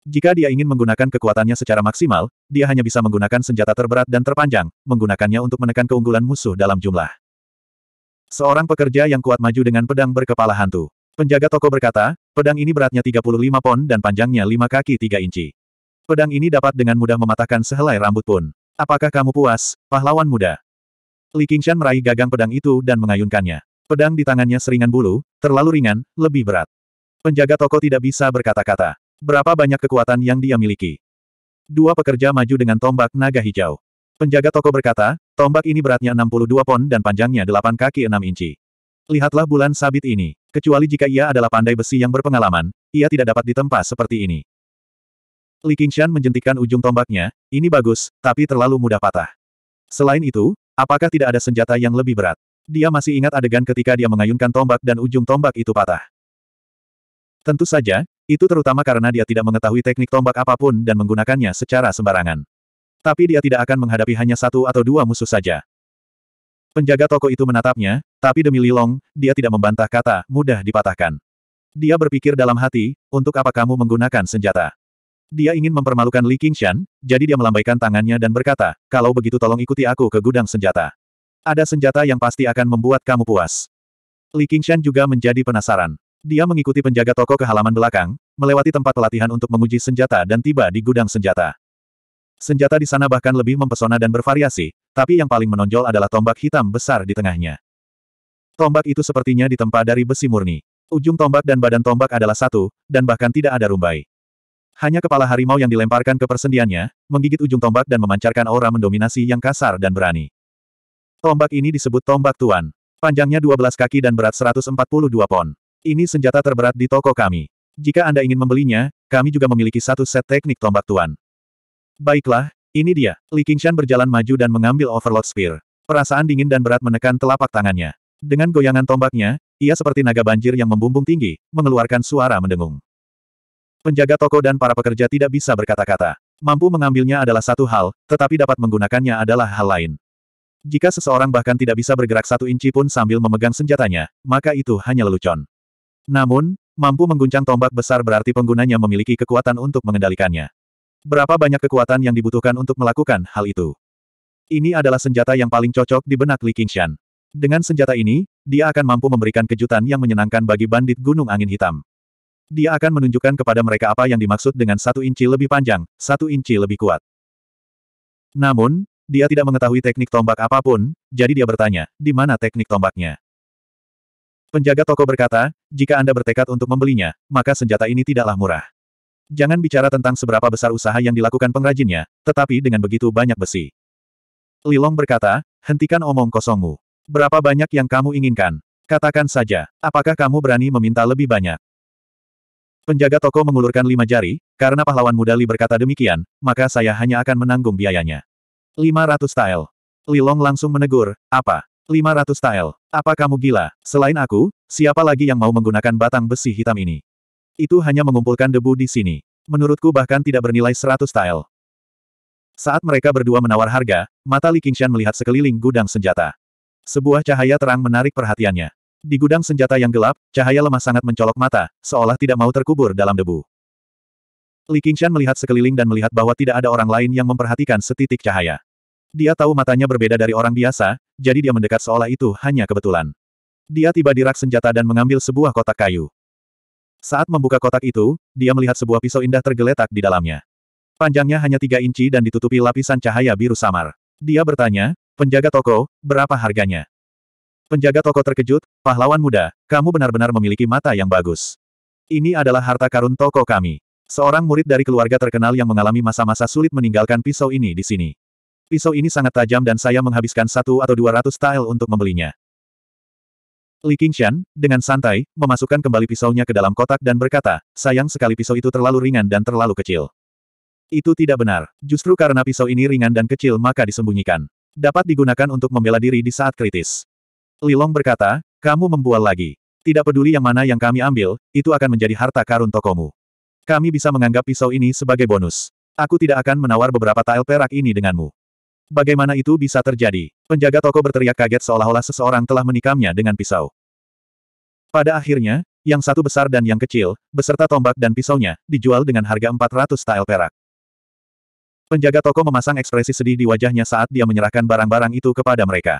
Jika dia ingin menggunakan kekuatannya secara maksimal, dia hanya bisa menggunakan senjata terberat dan terpanjang, menggunakannya untuk menekan keunggulan musuh dalam jumlah. Seorang pekerja yang kuat maju dengan pedang berkepala hantu. Penjaga toko berkata, pedang ini beratnya 35 pon dan panjangnya 5 kaki 3 inci. Pedang ini dapat dengan mudah mematahkan sehelai rambut pun. Apakah kamu puas, pahlawan muda? Li Qingshan meraih gagang pedang itu dan mengayunkannya. Pedang di tangannya seringan bulu, terlalu ringan, lebih berat. Penjaga toko tidak bisa berkata-kata. Berapa banyak kekuatan yang dia miliki? Dua pekerja maju dengan tombak naga hijau. Penjaga toko berkata, tombak ini beratnya 62 pon dan panjangnya 8 kaki 6 inci. Lihatlah bulan sabit ini. Kecuali jika ia adalah pandai besi yang berpengalaman, ia tidak dapat ditempa seperti ini. Li Qingshan menjentikan ujung tombaknya, ini bagus, tapi terlalu mudah patah. Selain itu, apakah tidak ada senjata yang lebih berat? Dia masih ingat adegan ketika dia mengayunkan tombak dan ujung tombak itu patah. Tentu saja, itu terutama karena dia tidak mengetahui teknik tombak apapun dan menggunakannya secara sembarangan. Tapi dia tidak akan menghadapi hanya satu atau dua musuh saja. Penjaga toko itu menatapnya, tapi demi Lilong, dia tidak membantah kata, mudah dipatahkan. Dia berpikir dalam hati, untuk apa kamu menggunakan senjata? Dia ingin mempermalukan Li Qingshan, jadi dia melambaikan tangannya dan berkata, kalau begitu tolong ikuti aku ke gudang senjata. Ada senjata yang pasti akan membuat kamu puas. Li Qingshan juga menjadi penasaran. Dia mengikuti penjaga toko ke halaman belakang, melewati tempat pelatihan untuk menguji senjata dan tiba di gudang senjata. Senjata di sana bahkan lebih mempesona dan bervariasi, tapi yang paling menonjol adalah tombak hitam besar di tengahnya. Tombak itu sepertinya ditempa dari besi murni. Ujung tombak dan badan tombak adalah satu, dan bahkan tidak ada rumbai. Hanya kepala harimau yang dilemparkan ke persendiannya, menggigit ujung tombak dan memancarkan aura mendominasi yang kasar dan berani. Tombak ini disebut tombak tuan. Panjangnya 12 kaki dan berat 142 pon. Ini senjata terberat di toko kami. Jika Anda ingin membelinya, kami juga memiliki satu set teknik tombak tuan. Baiklah, ini dia. Li Qingshan berjalan maju dan mengambil overload spear. Perasaan dingin dan berat menekan telapak tangannya. Dengan goyangan tombaknya, ia seperti naga banjir yang membumbung tinggi, mengeluarkan suara mendengung. Penjaga toko dan para pekerja tidak bisa berkata-kata. Mampu mengambilnya adalah satu hal, tetapi dapat menggunakannya adalah hal lain. Jika seseorang bahkan tidak bisa bergerak satu inci pun sambil memegang senjatanya, maka itu hanya lelucon. Namun, mampu mengguncang tombak besar berarti penggunanya memiliki kekuatan untuk mengendalikannya. Berapa banyak kekuatan yang dibutuhkan untuk melakukan hal itu? Ini adalah senjata yang paling cocok di benak Li Qingshan. Dengan senjata ini, dia akan mampu memberikan kejutan yang menyenangkan bagi bandit Gunung Angin Hitam. Dia akan menunjukkan kepada mereka apa yang dimaksud dengan satu inci lebih panjang, satu inci lebih kuat. Namun, dia tidak mengetahui teknik tombak apapun, jadi dia bertanya, di mana teknik tombaknya? Penjaga toko berkata, jika Anda bertekad untuk membelinya, maka senjata ini tidaklah murah. Jangan bicara tentang seberapa besar usaha yang dilakukan pengrajinnya, tetapi dengan begitu banyak besi. Lilong berkata, hentikan omong kosongmu. Berapa banyak yang kamu inginkan? Katakan saja, apakah kamu berani meminta lebih banyak? Penjaga toko mengulurkan lima jari, karena pahlawan muda Li berkata demikian, maka saya hanya akan menanggung biayanya. 500 tael. Lilong langsung menegur, apa? 500 tael. Apa kamu gila? Selain aku, siapa lagi yang mau menggunakan batang besi hitam ini? Itu hanya mengumpulkan debu di sini. Menurutku bahkan tidak bernilai 100 tael. Saat mereka berdua menawar harga, mata Li Qingshan melihat sekeliling gudang senjata. Sebuah cahaya terang menarik perhatiannya. Di gudang senjata yang gelap, cahaya lemah sangat mencolok mata, seolah tidak mau terkubur dalam debu. Li Qingshan melihat sekeliling dan melihat bahwa tidak ada orang lain yang memperhatikan setitik cahaya. Dia tahu matanya berbeda dari orang biasa, jadi dia mendekat seolah itu hanya kebetulan. Dia tiba di rak senjata dan mengambil sebuah kotak kayu. Saat membuka kotak itu, dia melihat sebuah pisau indah tergeletak di dalamnya. Panjangnya hanya tiga inci dan ditutupi lapisan cahaya biru samar. Dia bertanya, penjaga toko, berapa harganya? Penjaga toko terkejut, pahlawan muda, kamu benar-benar memiliki mata yang bagus. Ini adalah harta karun toko kami. Seorang murid dari keluarga terkenal yang mengalami masa-masa sulit meninggalkan pisau ini di sini. Pisau ini sangat tajam dan saya menghabiskan satu atau dua ratus tael untuk membelinya. Li Qingshan, dengan santai, memasukkan kembali pisaunya ke dalam kotak dan berkata, sayang sekali pisau itu terlalu ringan dan terlalu kecil. Itu tidak benar. Justru karena pisau ini ringan dan kecil maka disembunyikan. Dapat digunakan untuk membela diri di saat kritis. Li Long berkata, kamu membual lagi. Tidak peduli yang mana yang kami ambil, itu akan menjadi harta karun tokomu. Kami bisa menganggap pisau ini sebagai bonus. Aku tidak akan menawar beberapa tael perak ini denganmu. Bagaimana itu bisa terjadi? Penjaga toko berteriak kaget seolah-olah seseorang telah menikamnya dengan pisau. Pada akhirnya, yang satu besar dan yang kecil, beserta tombak dan pisaunya, dijual dengan harga 400 tael perak. Penjaga toko memasang ekspresi sedih di wajahnya saat dia menyerahkan barang-barang itu kepada mereka.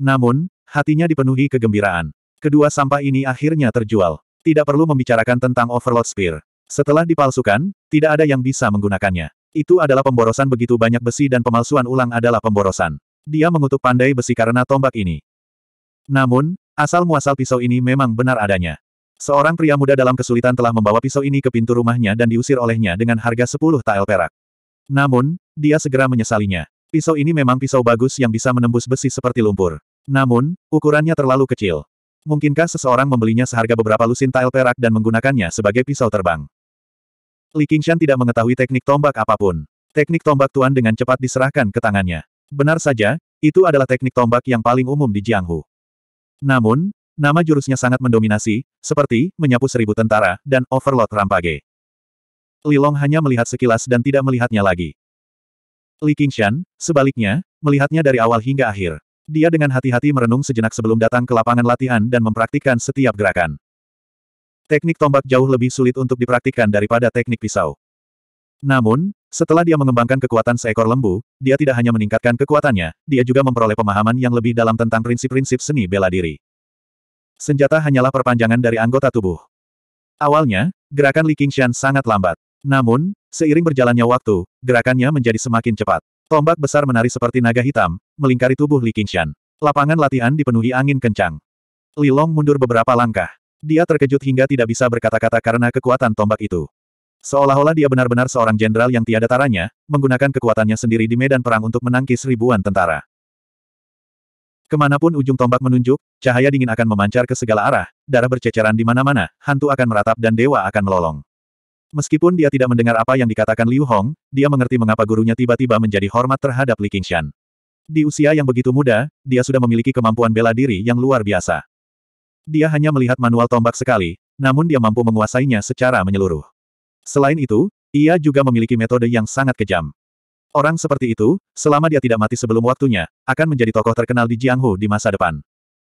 Namun, hatinya dipenuhi kegembiraan. Kedua sampah ini akhirnya terjual. Tidak perlu membicarakan tentang Overlord Spear. Setelah dipalsukan, tidak ada yang bisa menggunakannya. Itu adalah pemborosan begitu banyak besi dan pemalsuan ulang adalah pemborosan. Dia mengutuk pandai besi karena tombak ini. Namun, asal-muasal pisau ini memang benar adanya. Seorang pria muda dalam kesulitan telah membawa pisau ini ke pintu rumahnya dan diusir olehnya dengan harga 10 tael perak. Namun, dia segera menyesalinya. Pisau ini memang pisau bagus yang bisa menembus besi seperti lumpur. Namun, ukurannya terlalu kecil. Mungkinkah seseorang membelinya seharga beberapa lusin tael perak dan menggunakannya sebagai pisau terbang? Li Qingshan tidak mengetahui teknik tombak apapun. Teknik tombak Tuan dengan cepat diserahkan ke tangannya. Benar saja, itu adalah teknik tombak yang paling umum di Jianghu. Namun, nama jurusnya sangat mendominasi, seperti menyapu seribu tentara dan overload rampage. Li Long hanya melihat sekilas dan tidak melihatnya lagi. Li Qingshan, sebaliknya, melihatnya dari awal hingga akhir. Dia dengan hati-hati merenung sejenak sebelum datang ke lapangan latihan dan mempraktikkan setiap gerakan. Teknik tombak jauh lebih sulit untuk dipraktikkan daripada teknik pisau. Namun, setelah dia mengembangkan kekuatan seekor lembu, dia tidak hanya meningkatkan kekuatannya, dia juga memperoleh pemahaman yang lebih dalam tentang prinsip-prinsip seni bela diri. Senjata hanyalah perpanjangan dari anggota tubuh. Awalnya, gerakan Li Qingshan sangat lambat. Namun, seiring berjalannya waktu, gerakannya menjadi semakin cepat. Tombak besar menari seperti naga hitam, melingkari tubuh Li Qingshan. Lapangan latihan dipenuhi angin kencang. Li Long mundur beberapa langkah. Dia terkejut hingga tidak bisa berkata-kata karena kekuatan tombak itu. Seolah-olah dia benar-benar seorang jenderal yang tiada taranya, menggunakan kekuatannya sendiri di medan perang untuk menangkis ribuan tentara. Kemanapun ujung tombak menunjuk, cahaya dingin akan memancar ke segala arah, darah berceceran di mana-mana, hantu akan meratap dan dewa akan melolong. Meskipun dia tidak mendengar apa yang dikatakan Liu Hong, dia mengerti mengapa gurunya tiba-tiba menjadi hormat terhadap Li Qingshan. Di usia yang begitu muda, dia sudah memiliki kemampuan bela diri yang luar biasa. Dia hanya melihat manual tombak sekali, namun dia mampu menguasainya secara menyeluruh. Selain itu, ia juga memiliki metode yang sangat kejam. Orang seperti itu, selama dia tidak mati sebelum waktunya, akan menjadi tokoh terkenal di Jianghu di masa depan.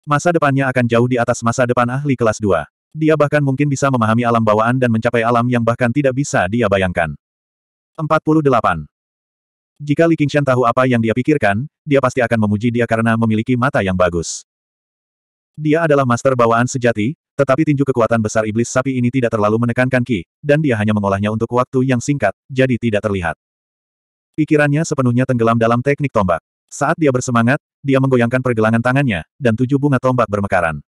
Masa depannya akan jauh di atas masa depan ahli kelas 2. Dia bahkan mungkin bisa memahami alam bawaan dan mencapai alam yang bahkan tidak bisa dia bayangkan. 48. Jika Li Qingshan tahu apa yang dia pikirkan, dia pasti akan memuji dia karena memiliki mata yang bagus. Dia adalah master bawaan sejati, tetapi tinju kekuatan besar iblis sapi ini tidak terlalu menekankan Ki, dan dia hanya mengolahnya untuk waktu yang singkat, jadi tidak terlihat. Pikirannya sepenuhnya tenggelam dalam teknik tombak. Saat dia bersemangat, dia menggoyangkan pergelangan tangannya, dan tujuh bunga tombak bermekaran.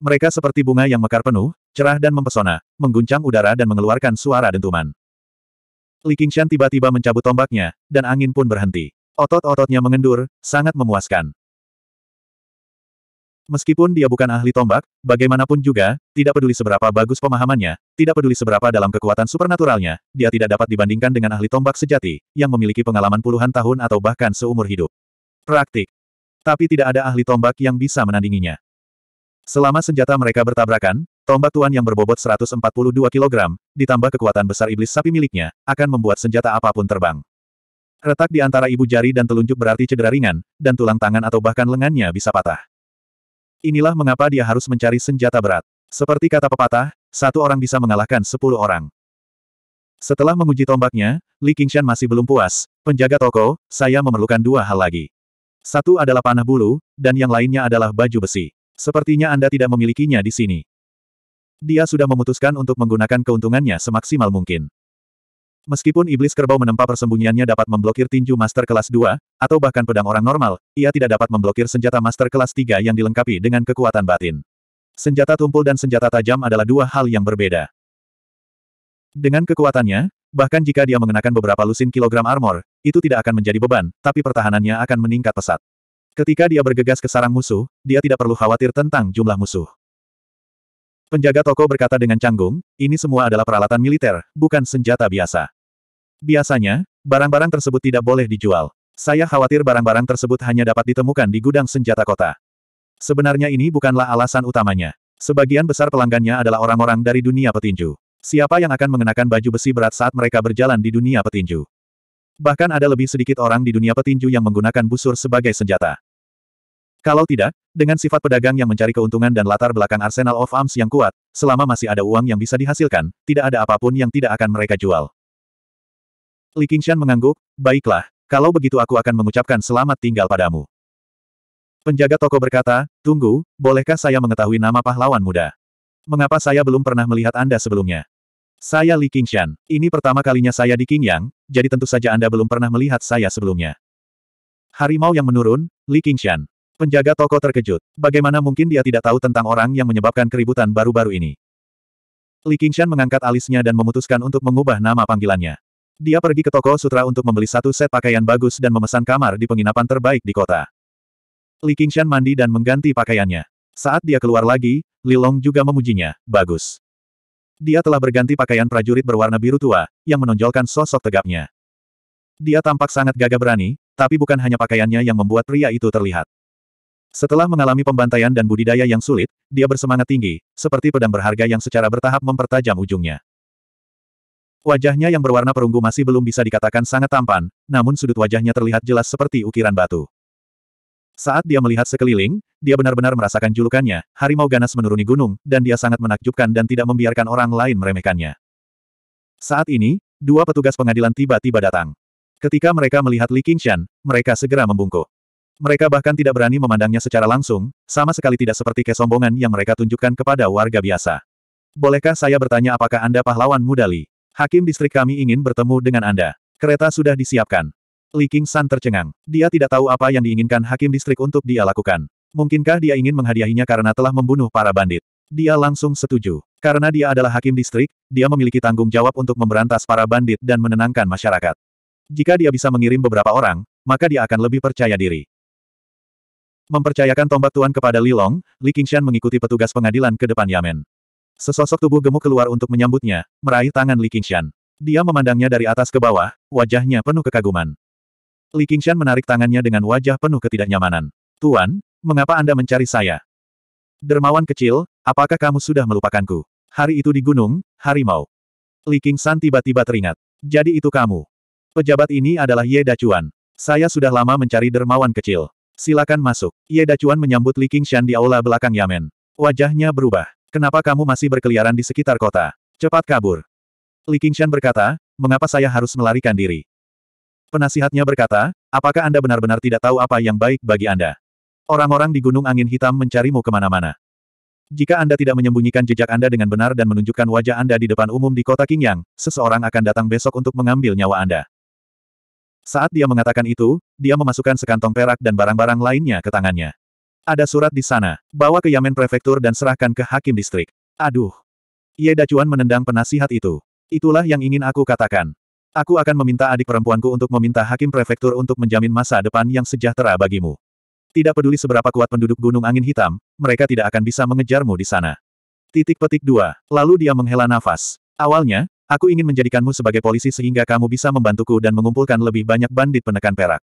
Mereka seperti bunga yang mekar penuh, cerah dan mempesona, mengguncang udara dan mengeluarkan suara dentuman. Li Qingshan tiba-tiba mencabut tombaknya, dan angin pun berhenti. Otot-ototnya mengendur, sangat memuaskan. Meskipun dia bukan ahli tombak, bagaimanapun juga, tidak peduli seberapa bagus pemahamannya, tidak peduli seberapa dalam kekuatan supernaturalnya, dia tidak dapat dibandingkan dengan ahli tombak sejati, yang memiliki pengalaman puluhan tahun atau bahkan seumur hidup. Praktik. Tapi tidak ada ahli tombak yang bisa menandinginya. Selama senjata mereka bertabrakan, tombak tuan yang berbobot 142 kg, ditambah kekuatan besar iblis sapi miliknya, akan membuat senjata apapun terbang. Retak di antara ibu jari dan telunjuk berarti cedera ringan, dan tulang tangan atau bahkan lengannya bisa patah. Inilah mengapa dia harus mencari senjata berat. Seperti kata pepatah, satu orang bisa mengalahkan sepuluh orang. Setelah menguji tombaknya, Li Qingshan masih belum puas. Penjaga toko, saya memerlukan dua hal lagi. Satu adalah panah bulu, dan yang lainnya adalah baju besi. Sepertinya Anda tidak memilikinya di sini. Dia sudah memutuskan untuk menggunakan keuntungannya semaksimal mungkin. Meskipun iblis kerbau menempa persembunyiannya dapat memblokir tinju master kelas 2, atau bahkan pedang orang normal, ia tidak dapat memblokir senjata master kelas 3 yang dilengkapi dengan kekuatan batin. Senjata tumpul dan senjata tajam adalah dua hal yang berbeda. Dengan kekuatannya, bahkan jika dia mengenakan beberapa lusin kilogram armor, itu tidak akan menjadi beban, tapi pertahanannya akan meningkat pesat. Ketika dia bergegas ke sarang musuh, dia tidak perlu khawatir tentang jumlah musuh. Penjaga toko berkata dengan canggung, ini semua adalah peralatan militer, bukan senjata biasa. Biasanya, barang-barang tersebut tidak boleh dijual. Saya khawatir barang-barang tersebut hanya dapat ditemukan di gudang senjata kota. Sebenarnya ini bukanlah alasan utamanya. Sebagian besar pelanggannya adalah orang-orang dari dunia petinju. Siapa yang akan mengenakan baju besi berat saat mereka berjalan di dunia petinju? Bahkan ada lebih sedikit orang di dunia petinju yang menggunakan busur sebagai senjata. Kalau tidak, dengan sifat pedagang yang mencari keuntungan dan latar belakang Arsenal of Arms yang kuat, selama masih ada uang yang bisa dihasilkan, tidak ada apapun yang tidak akan mereka jual. Li Qingshan mengangguk, baiklah, kalau begitu aku akan mengucapkan selamat tinggal padamu. Penjaga toko berkata, tunggu, bolehkah saya mengetahui nama pahlawan muda? Mengapa saya belum pernah melihat Anda sebelumnya? Saya Li Qingshan, ini pertama kalinya saya di Qingyang, jadi tentu saja Anda belum pernah melihat saya sebelumnya. Harimau yang menurun, Li Qingshan. Penjaga toko terkejut. Bagaimana mungkin dia tidak tahu tentang orang yang menyebabkan keributan baru-baru ini? Li Qingshan mengangkat alisnya dan memutuskan untuk mengubah nama panggilannya. Dia pergi ke toko sutra untuk membeli satu set pakaian bagus dan memesan kamar di penginapan terbaik di kota. Li Qingshan mandi dan mengganti pakaiannya. Saat dia keluar lagi, Li Long juga memujinya, bagus. Dia telah berganti pakaian prajurit berwarna biru tua, yang menonjolkan sosok tegapnya. Dia tampak sangat gagah berani, tapi bukan hanya pakaiannya yang membuat pria itu terlihat. Setelah mengalami pembantaian dan budidaya yang sulit, dia bersemangat tinggi, seperti pedang berharga yang secara bertahap mempertajam ujungnya. Wajahnya yang berwarna perunggu masih belum bisa dikatakan sangat tampan, namun sudut wajahnya terlihat jelas seperti ukiran batu. Saat dia melihat sekeliling, dia benar-benar merasakan julukannya, harimau ganas menuruni gunung, dan dia sangat menakjubkan dan tidak membiarkan orang lain meremehkannya. Saat ini, dua petugas pengadilan tiba-tiba datang. Ketika mereka melihat Li Qingshan, mereka segera membungkuk. Mereka bahkan tidak berani memandangnya secara langsung, sama sekali tidak seperti kesombongan yang mereka tunjukkan kepada warga biasa. Bolehkah saya bertanya apakah Anda pahlawan Mudali? Hakim distrik kami ingin bertemu dengan Anda. Kereta sudah disiapkan. Li King San tercengang. Dia tidak tahu apa yang diinginkan hakim distrik untuk dia lakukan. Mungkinkah dia ingin menghadiahinya karena telah membunuh para bandit? Dia langsung setuju. Karena dia adalah hakim distrik, dia memiliki tanggung jawab untuk memberantas para bandit dan menenangkan masyarakat. Jika dia bisa mengirim beberapa orang, maka dia akan lebih percaya diri. Mempercayakan tombak tuan kepada Li Long, Li Qingshan mengikuti petugas pengadilan ke depan Yamen. Sesosok tubuh gemuk keluar untuk menyambutnya, meraih tangan Li Qingshan. Dia memandangnya dari atas ke bawah, wajahnya penuh kekaguman. Li Qingshan menarik tangannya dengan wajah penuh ketidaknyamanan. Tuan, mengapa Anda mencari saya? Dermawan kecil, apakah kamu sudah melupakanku? Hari itu di gunung, harimau. Li Qingshan tiba-tiba teringat. Jadi itu kamu. Pejabat ini adalah Ye Dacuan. Saya sudah lama mencari dermawan kecil. Silakan masuk. Ye iya, Dacuan menyambut Li Qingshan di aula belakang Yamen. Wajahnya berubah. Kenapa kamu masih berkeliaran di sekitar kota? Cepat kabur. Li Qingshan berkata, mengapa saya harus melarikan diri? Penasihatnya berkata, apakah Anda benar-benar tidak tahu apa yang baik bagi Anda? Orang-orang di Gunung Angin Hitam mencarimu kemana-mana. Jika Anda tidak menyembunyikan jejak Anda dengan benar dan menunjukkan wajah Anda di depan umum di kota Qingyang, seseorang akan datang besok untuk mengambil nyawa Anda. Saat dia mengatakan itu, dia memasukkan sekantong perak dan barang-barang lainnya ke tangannya. Ada surat di sana. Bawa ke Yamen Prefektur dan serahkan ke Hakim Distrik. Aduh. Ye Dacuan menendang penasihat itu. Itulah yang ingin aku katakan. Aku akan meminta adik perempuanku untuk meminta Hakim Prefektur untuk menjamin masa depan yang sejahtera bagimu. Tidak peduli seberapa kuat penduduk Gunung Angin Hitam, mereka tidak akan bisa mengejarmu di sana. Titik petik dua. Lalu dia menghela nafas. Awalnya, Aku ingin menjadikanmu sebagai polisi sehingga kamu bisa membantuku dan mengumpulkan lebih banyak bandit penekan perak.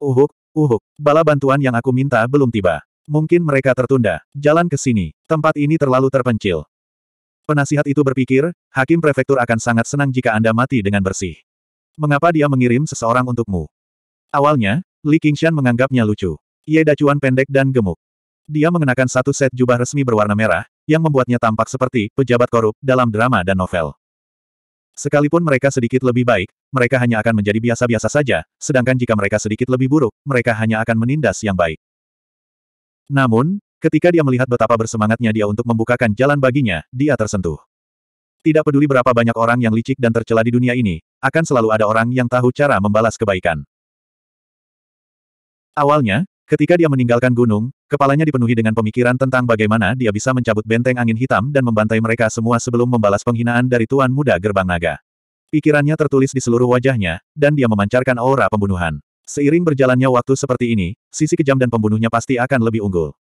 Uhuk, uhuk, bala bantuan yang aku minta belum tiba. Mungkin mereka tertunda. Jalan ke sini. Tempat ini terlalu terpencil. Penasihat itu berpikir, Hakim Prefektur akan sangat senang jika Anda mati dengan bersih. Mengapa dia mengirim seseorang untukmu? Awalnya, Li Qingshan menganggapnya lucu. Ia Dacuan pendek dan gemuk. Dia mengenakan satu set jubah resmi berwarna merah, yang membuatnya tampak seperti pejabat korup dalam drama dan novel. Sekalipun mereka sedikit lebih baik, mereka hanya akan menjadi biasa-biasa saja, sedangkan jika mereka sedikit lebih buruk, mereka hanya akan menindas yang baik. Namun, ketika dia melihat betapa bersemangatnya dia untuk membukakan jalan baginya, dia tersentuh. Tidak peduli berapa banyak orang yang licik dan tercela di dunia ini, akan selalu ada orang yang tahu cara membalas kebaikan. Awalnya, Ketika dia meninggalkan gunung, kepalanya dipenuhi dengan pemikiran tentang bagaimana dia bisa mencabut benteng angin hitam dan membantai mereka semua sebelum membalas penghinaan dari Tuan Muda Gerbang Naga. Pikirannya tertulis di seluruh wajahnya, dan dia memancarkan aura pembunuhan. Seiring berjalannya waktu seperti ini, sisi kejam dan pembunuhnya pasti akan lebih unggul.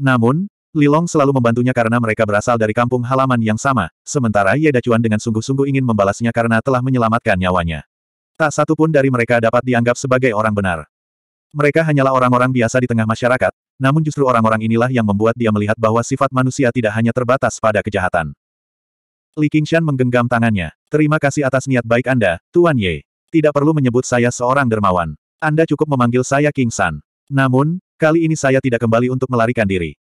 Namun, Lilong selalu membantunya karena mereka berasal dari kampung halaman yang sama, sementara Ye Dacuan dengan sungguh-sungguh ingin membalasnya karena telah menyelamatkan nyawanya. Tak satu pun dari mereka dapat dianggap sebagai orang benar. Mereka hanyalah orang-orang biasa di tengah masyarakat, namun justru orang-orang inilah yang membuat dia melihat bahwa sifat manusia tidak hanya terbatas pada kejahatan. Li Qingshan menggenggam tangannya. Terima kasih atas niat baik Anda, Tuan Ye. Tidak perlu menyebut saya seorang dermawan. Anda cukup memanggil saya King San. Namun, kali ini saya tidak kembali untuk melarikan diri.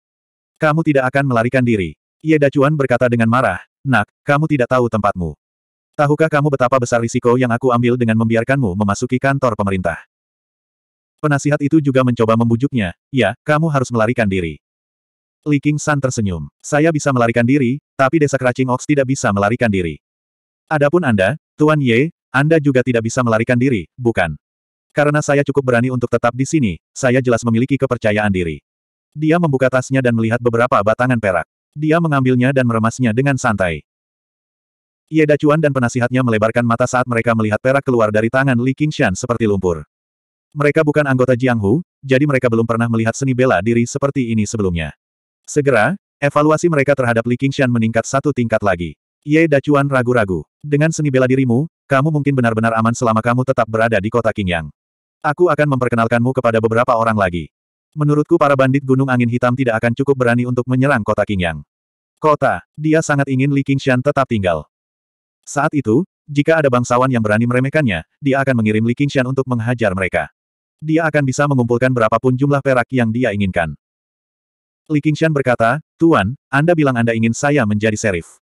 Kamu tidak akan melarikan diri. Ye Dacuan berkata dengan marah, Nak, kamu tidak tahu tempatmu. Tahukah kamu betapa besar risiko yang aku ambil dengan membiarkanmu memasuki kantor pemerintah? Penasihat itu juga mencoba membujuknya, ya, kamu harus melarikan diri. Li King San tersenyum. Saya bisa melarikan diri, tapi desa keracing Ox tidak bisa melarikan diri. Adapun Anda, Tuan Ye, Anda juga tidak bisa melarikan diri, bukan? Karena saya cukup berani untuk tetap di sini, saya jelas memiliki kepercayaan diri. Dia membuka tasnya dan melihat beberapa batangan perak. Dia mengambilnya dan meremasnya dengan santai. Ye Dacuan dan penasihatnya melebarkan mata saat mereka melihat perak keluar dari tangan Li Qingshan seperti lumpur. Mereka bukan anggota Jianghu, jadi mereka belum pernah melihat seni bela diri seperti ini sebelumnya. Segera, evaluasi mereka terhadap Li Qingshan meningkat satu tingkat lagi. Ye Dacuan ragu-ragu. Dengan seni bela dirimu, kamu mungkin benar-benar aman selama kamu tetap berada di kota Qingyang. Aku akan memperkenalkanmu kepada beberapa orang lagi. Menurutku para bandit Gunung Angin Hitam tidak akan cukup berani untuk menyerang kota Qingyang. Kota, dia sangat ingin Li Qingshan tetap tinggal. Saat itu, jika ada bangsawan yang berani meremehkannya, dia akan mengirim Li Qingshan untuk menghajar mereka dia akan bisa mengumpulkan berapapun jumlah perak yang dia inginkan. Li Qingshan berkata, Tuan, Anda bilang Anda ingin saya menjadi serif.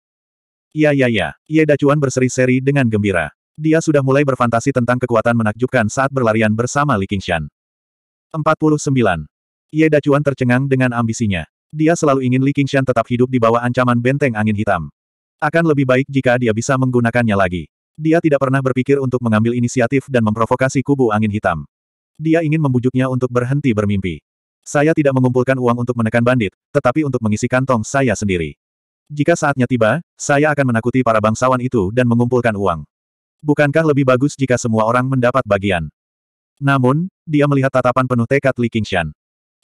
Ya ya ya, Ye Dacuan berseri-seri dengan gembira. Dia sudah mulai berfantasi tentang kekuatan menakjubkan saat berlarian bersama Li Qingshan. 49. Ye Dacuan tercengang dengan ambisinya. Dia selalu ingin Li Qingshan tetap hidup di bawah ancaman benteng angin hitam. Akan lebih baik jika dia bisa menggunakannya lagi. Dia tidak pernah berpikir untuk mengambil inisiatif dan memprovokasi kubu angin hitam. Dia ingin membujuknya untuk berhenti bermimpi. Saya tidak mengumpulkan uang untuk menekan bandit, tetapi untuk mengisi kantong saya sendiri. Jika saatnya tiba, saya akan menakuti para bangsawan itu dan mengumpulkan uang. Bukankah lebih bagus jika semua orang mendapat bagian? Namun, dia melihat tatapan penuh tekad Li Qingshan.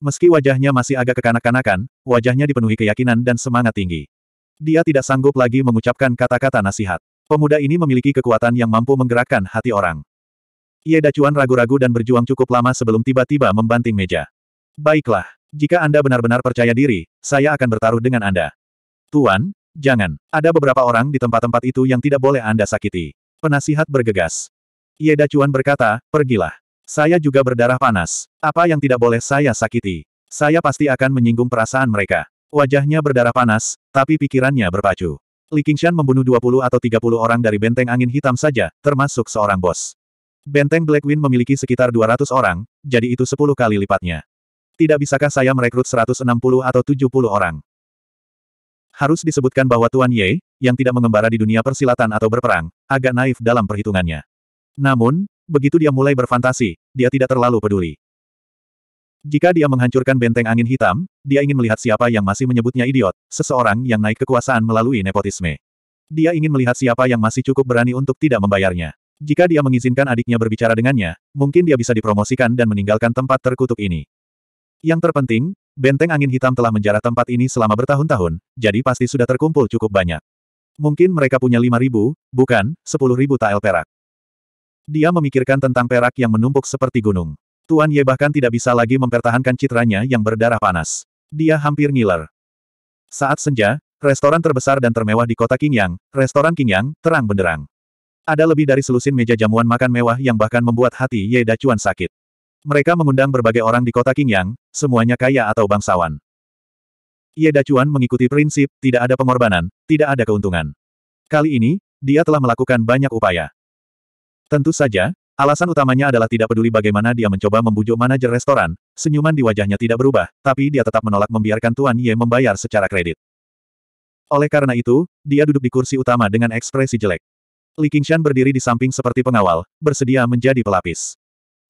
Meski wajahnya masih agak kekanak-kanakan, wajahnya dipenuhi keyakinan dan semangat tinggi. Dia tidak sanggup lagi mengucapkan kata-kata nasihat. Pemuda ini memiliki kekuatan yang mampu menggerakkan hati orang. Ye iya, Dacuan ragu-ragu dan berjuang cukup lama sebelum tiba-tiba membanting meja. Baiklah, jika Anda benar-benar percaya diri, saya akan bertaruh dengan Anda. Tuan, jangan. Ada beberapa orang di tempat-tempat itu yang tidak boleh Anda sakiti. Penasihat bergegas. Ye iya, Dacuan berkata, pergilah. Saya juga berdarah panas. Apa yang tidak boleh saya sakiti? Saya pasti akan menyinggung perasaan mereka. Wajahnya berdarah panas, tapi pikirannya berpacu. Li Qingshan membunuh 20 atau 30 orang dari benteng angin hitam saja, termasuk seorang bos. Benteng Wind memiliki sekitar 200 orang, jadi itu 10 kali lipatnya. Tidak bisakah saya merekrut 160 atau 70 orang? Harus disebutkan bahwa Tuan Ye, yang tidak mengembara di dunia persilatan atau berperang, agak naif dalam perhitungannya. Namun, begitu dia mulai berfantasi, dia tidak terlalu peduli. Jika dia menghancurkan benteng angin hitam, dia ingin melihat siapa yang masih menyebutnya idiot, seseorang yang naik kekuasaan melalui nepotisme. Dia ingin melihat siapa yang masih cukup berani untuk tidak membayarnya. Jika dia mengizinkan adiknya berbicara dengannya, mungkin dia bisa dipromosikan dan meninggalkan tempat terkutuk ini. Yang terpenting, benteng angin hitam telah menjarah tempat ini selama bertahun-tahun, jadi pasti sudah terkumpul cukup banyak. Mungkin mereka punya ribu, bukan, sepuluh ribu tael perak. Dia memikirkan tentang perak yang menumpuk seperti gunung. Tuan Ye bahkan tidak bisa lagi mempertahankan citranya yang berdarah panas. Dia hampir ngiler. Saat senja, restoran terbesar dan termewah di kota Qingyang, restoran Qingyang, terang benderang. Ada lebih dari selusin meja jamuan makan mewah yang bahkan membuat hati Ye Dacuan sakit. Mereka mengundang berbagai orang di kota Qingyang, semuanya kaya atau bangsawan. Ye Dacuan mengikuti prinsip, tidak ada pengorbanan, tidak ada keuntungan. Kali ini, dia telah melakukan banyak upaya. Tentu saja, alasan utamanya adalah tidak peduli bagaimana dia mencoba membujuk manajer restoran, senyuman di wajahnya tidak berubah, tapi dia tetap menolak membiarkan Tuan Ye membayar secara kredit. Oleh karena itu, dia duduk di kursi utama dengan ekspresi jelek. Li Qingshan berdiri di samping seperti pengawal, bersedia menjadi pelapis.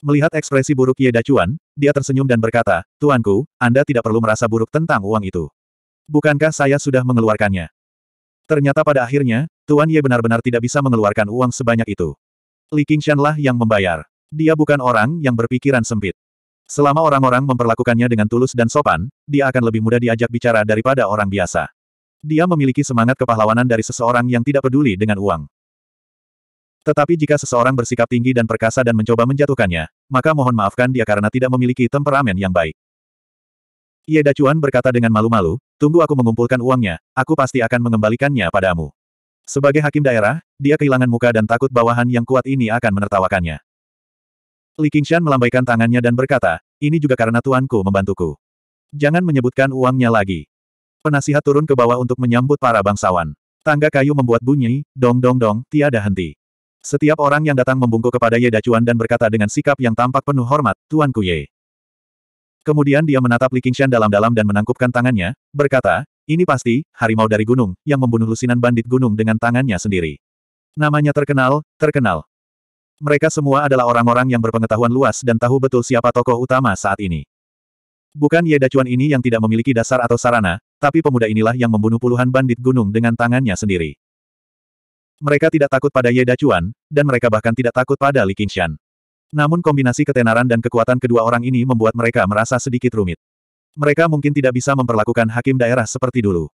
Melihat ekspresi buruk Ye Dacuan, dia tersenyum dan berkata, Tuanku, Anda tidak perlu merasa buruk tentang uang itu. Bukankah saya sudah mengeluarkannya? Ternyata pada akhirnya, Tuan Ye benar-benar tidak bisa mengeluarkan uang sebanyak itu. Li Qingshan lah yang membayar. Dia bukan orang yang berpikiran sempit. Selama orang-orang memperlakukannya dengan tulus dan sopan, dia akan lebih mudah diajak bicara daripada orang biasa. Dia memiliki semangat kepahlawanan dari seseorang yang tidak peduli dengan uang. Tetapi jika seseorang bersikap tinggi dan perkasa dan mencoba menjatuhkannya, maka mohon maafkan dia karena tidak memiliki temperamen yang baik. Ye Dacuan berkata dengan malu-malu, tunggu aku mengumpulkan uangnya, aku pasti akan mengembalikannya padamu. Sebagai hakim daerah, dia kehilangan muka dan takut bawahan yang kuat ini akan menertawakannya. Li Qingshan melambaikan tangannya dan berkata, ini juga karena tuanku membantuku. Jangan menyebutkan uangnya lagi. Penasihat turun ke bawah untuk menyambut para bangsawan. Tangga kayu membuat bunyi, dong dong dong, tiada henti. Setiap orang yang datang membungkuk kepada Ye Dacuan dan berkata dengan sikap yang tampak penuh hormat, Tuanku Ye. Kemudian dia menatap Li Qingshan dalam-dalam dan menangkupkan tangannya, berkata, ini pasti, harimau dari gunung, yang membunuh lusinan bandit gunung dengan tangannya sendiri. Namanya terkenal, terkenal. Mereka semua adalah orang-orang yang berpengetahuan luas dan tahu betul siapa tokoh utama saat ini. Bukan Ye Dacuan ini yang tidak memiliki dasar atau sarana, tapi pemuda inilah yang membunuh puluhan bandit gunung dengan tangannya sendiri. Mereka tidak takut pada Ye Dacuan, dan mereka bahkan tidak takut pada Li Qingshan. Namun kombinasi ketenaran dan kekuatan kedua orang ini membuat mereka merasa sedikit rumit. Mereka mungkin tidak bisa memperlakukan hakim daerah seperti dulu.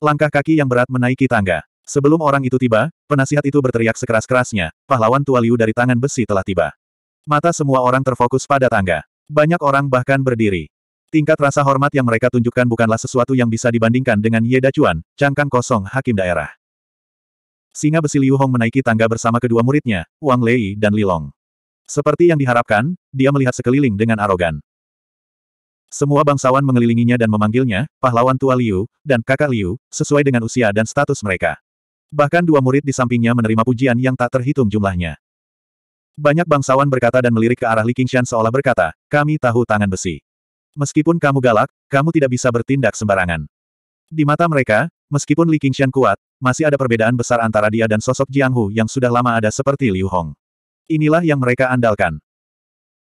Langkah kaki yang berat menaiki tangga. Sebelum orang itu tiba, penasihat itu berteriak sekeras-kerasnya, pahlawan tua Liu dari tangan besi telah tiba. Mata semua orang terfokus pada tangga. Banyak orang bahkan berdiri. Tingkat rasa hormat yang mereka tunjukkan bukanlah sesuatu yang bisa dibandingkan dengan Ye Dacuan, cangkang kosong hakim daerah. Singa besi Liu Hong menaiki tangga bersama kedua muridnya, Wang Lei dan Li Long. Seperti yang diharapkan, dia melihat sekeliling dengan arogan. Semua bangsawan mengelilinginya dan memanggilnya, pahlawan tua Liu, dan kakak Liu, sesuai dengan usia dan status mereka. Bahkan dua murid di sampingnya menerima pujian yang tak terhitung jumlahnya. Banyak bangsawan berkata dan melirik ke arah Li Qingshan seolah berkata, kami tahu tangan besi. Meskipun kamu galak, kamu tidak bisa bertindak sembarangan. Di mata mereka, meskipun Li Qingshan kuat, masih ada perbedaan besar antara dia dan sosok Jiang Hu yang sudah lama ada seperti Liu Hong. Inilah yang mereka andalkan.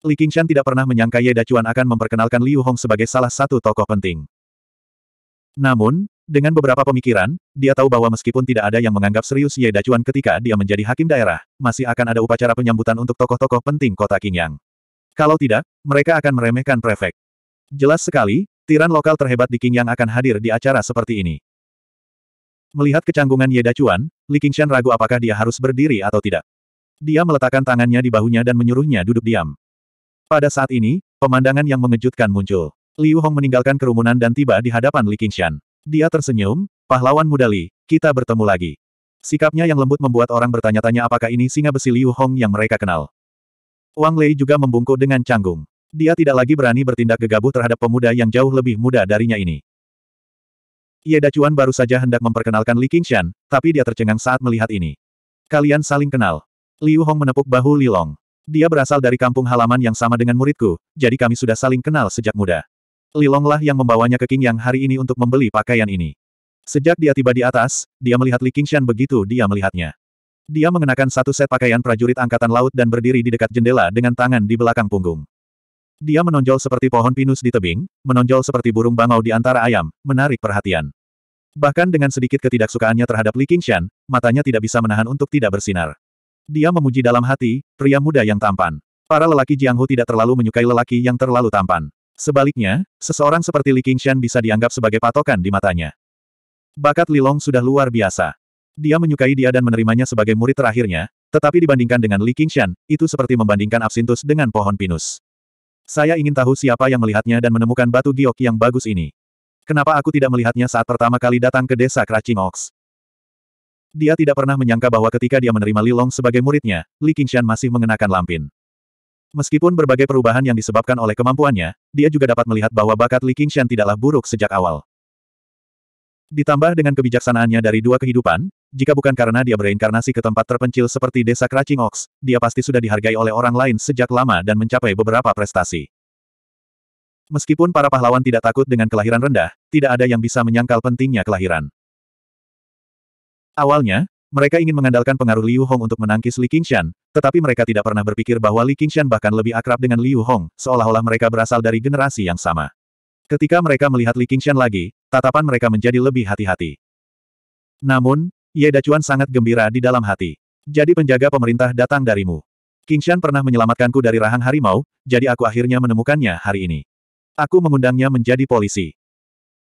Li Qingshan tidak pernah menyangka Ye Dacuan akan memperkenalkan Liu Hong sebagai salah satu tokoh penting. Namun, dengan beberapa pemikiran, dia tahu bahwa meskipun tidak ada yang menganggap serius Ye Dacuan ketika dia menjadi hakim daerah, masih akan ada upacara penyambutan untuk tokoh-tokoh penting kota Qingyang. Kalau tidak, mereka akan meremehkan prefek. Jelas sekali, tiran lokal terhebat di Qingyang akan hadir di acara seperti ini. Melihat kecanggungan Ye Dacuan, Li Qingshan ragu apakah dia harus berdiri atau tidak. Dia meletakkan tangannya di bahunya dan menyuruhnya duduk diam. Pada saat ini, pemandangan yang mengejutkan muncul. Liu Hong meninggalkan kerumunan dan tiba di hadapan Li Qingshan. Dia tersenyum, pahlawan muda Li, kita bertemu lagi. Sikapnya yang lembut membuat orang bertanya-tanya apakah ini singa besi Liu Hong yang mereka kenal. Wang Lei juga membungkuk dengan canggung. Dia tidak lagi berani bertindak gegabah terhadap pemuda yang jauh lebih muda darinya ini. Ye iya, Dacuan baru saja hendak memperkenalkan Li Qingshan, tapi dia tercengang saat melihat ini. Kalian saling kenal. Liu Hong menepuk bahu Li Long. Dia berasal dari kampung halaman yang sama dengan muridku, jadi kami sudah saling kenal sejak muda. Li Long lah yang membawanya ke King Yang hari ini untuk membeli pakaian ini. Sejak dia tiba di atas, dia melihat Li Qingshan begitu dia melihatnya. Dia mengenakan satu set pakaian prajurit angkatan laut dan berdiri di dekat jendela dengan tangan di belakang punggung. Dia menonjol seperti pohon pinus di tebing, menonjol seperti burung bangau di antara ayam, menarik perhatian. Bahkan dengan sedikit ketidaksukaannya terhadap Li Qingshan, matanya tidak bisa menahan untuk tidak bersinar. Dia memuji dalam hati, pria muda yang tampan. Para lelaki Jianghu tidak terlalu menyukai lelaki yang terlalu tampan. Sebaliknya, seseorang seperti Li Qingshan bisa dianggap sebagai patokan di matanya. Bakat Li Long sudah luar biasa. Dia menyukai dia dan menerimanya sebagai murid terakhirnya, tetapi dibandingkan dengan Li Qingshan, itu seperti membandingkan absintus dengan pohon pinus. Saya ingin tahu siapa yang melihatnya dan menemukan batu giok yang bagus ini. Kenapa aku tidak melihatnya saat pertama kali datang ke desa Cracing Ox? Dia tidak pernah menyangka bahwa ketika dia menerima Li Long sebagai muridnya, Li Qingshan masih mengenakan lampin. Meskipun berbagai perubahan yang disebabkan oleh kemampuannya, dia juga dapat melihat bahwa bakat Li Qingshan tidaklah buruk sejak awal. Ditambah dengan kebijaksanaannya dari dua kehidupan, jika bukan karena dia bereinkarnasi ke tempat terpencil seperti desa Cracing Ox, dia pasti sudah dihargai oleh orang lain sejak lama dan mencapai beberapa prestasi. Meskipun para pahlawan tidak takut dengan kelahiran rendah, tidak ada yang bisa menyangkal pentingnya kelahiran. Awalnya, mereka ingin mengandalkan pengaruh Liu Hong untuk menangkis Li Qingshan, tetapi mereka tidak pernah berpikir bahwa Li Qingshan bahkan lebih akrab dengan Liu Hong, seolah-olah mereka berasal dari generasi yang sama. Ketika mereka melihat Li Qingshan lagi, tatapan mereka menjadi lebih hati-hati. Namun, Ye Dacuan sangat gembira di dalam hati. Jadi penjaga pemerintah datang darimu. King Qingshan pernah menyelamatkanku dari rahang harimau, jadi aku akhirnya menemukannya hari ini. Aku mengundangnya menjadi polisi.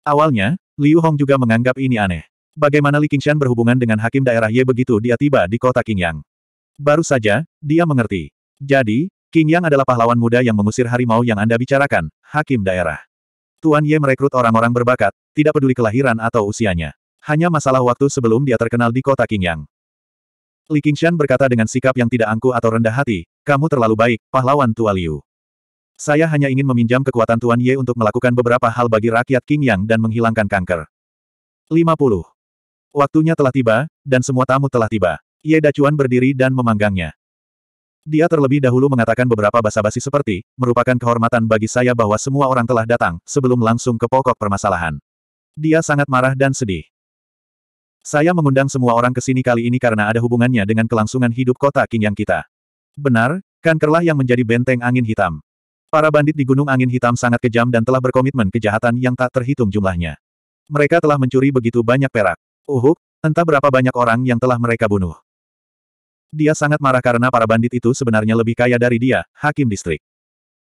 Awalnya, Liu Hong juga menganggap ini aneh. Bagaimana Li King Qingshan berhubungan dengan hakim daerah Ye begitu dia tiba di kota Qingyang. Baru saja, dia mengerti. Jadi, Qingyang adalah pahlawan muda yang mengusir harimau yang Anda bicarakan, hakim daerah. Tuan Ye merekrut orang-orang berbakat, tidak peduli kelahiran atau usianya. Hanya masalah waktu sebelum dia terkenal di kota Qingyang. Li Qingshan berkata dengan sikap yang tidak angku atau rendah hati, kamu terlalu baik, pahlawan tua Liu. Saya hanya ingin meminjam kekuatan Tuan Ye untuk melakukan beberapa hal bagi rakyat Qingyang dan menghilangkan kanker. 50. Waktunya telah tiba, dan semua tamu telah tiba. Ye Dacuan berdiri dan memanggangnya. Dia terlebih dahulu mengatakan beberapa basa-basi seperti, merupakan kehormatan bagi saya bahwa semua orang telah datang, sebelum langsung ke pokok permasalahan. Dia sangat marah dan sedih. Saya mengundang semua orang ke sini kali ini karena ada hubungannya dengan kelangsungan hidup kota Qingyang kita. Benar, kankerlah yang menjadi benteng angin hitam. Para bandit di Gunung Angin Hitam sangat kejam dan telah berkomitmen kejahatan yang tak terhitung jumlahnya. Mereka telah mencuri begitu banyak perak. Uhuk, entah berapa banyak orang yang telah mereka bunuh. Dia sangat marah karena para bandit itu sebenarnya lebih kaya dari dia, hakim distrik.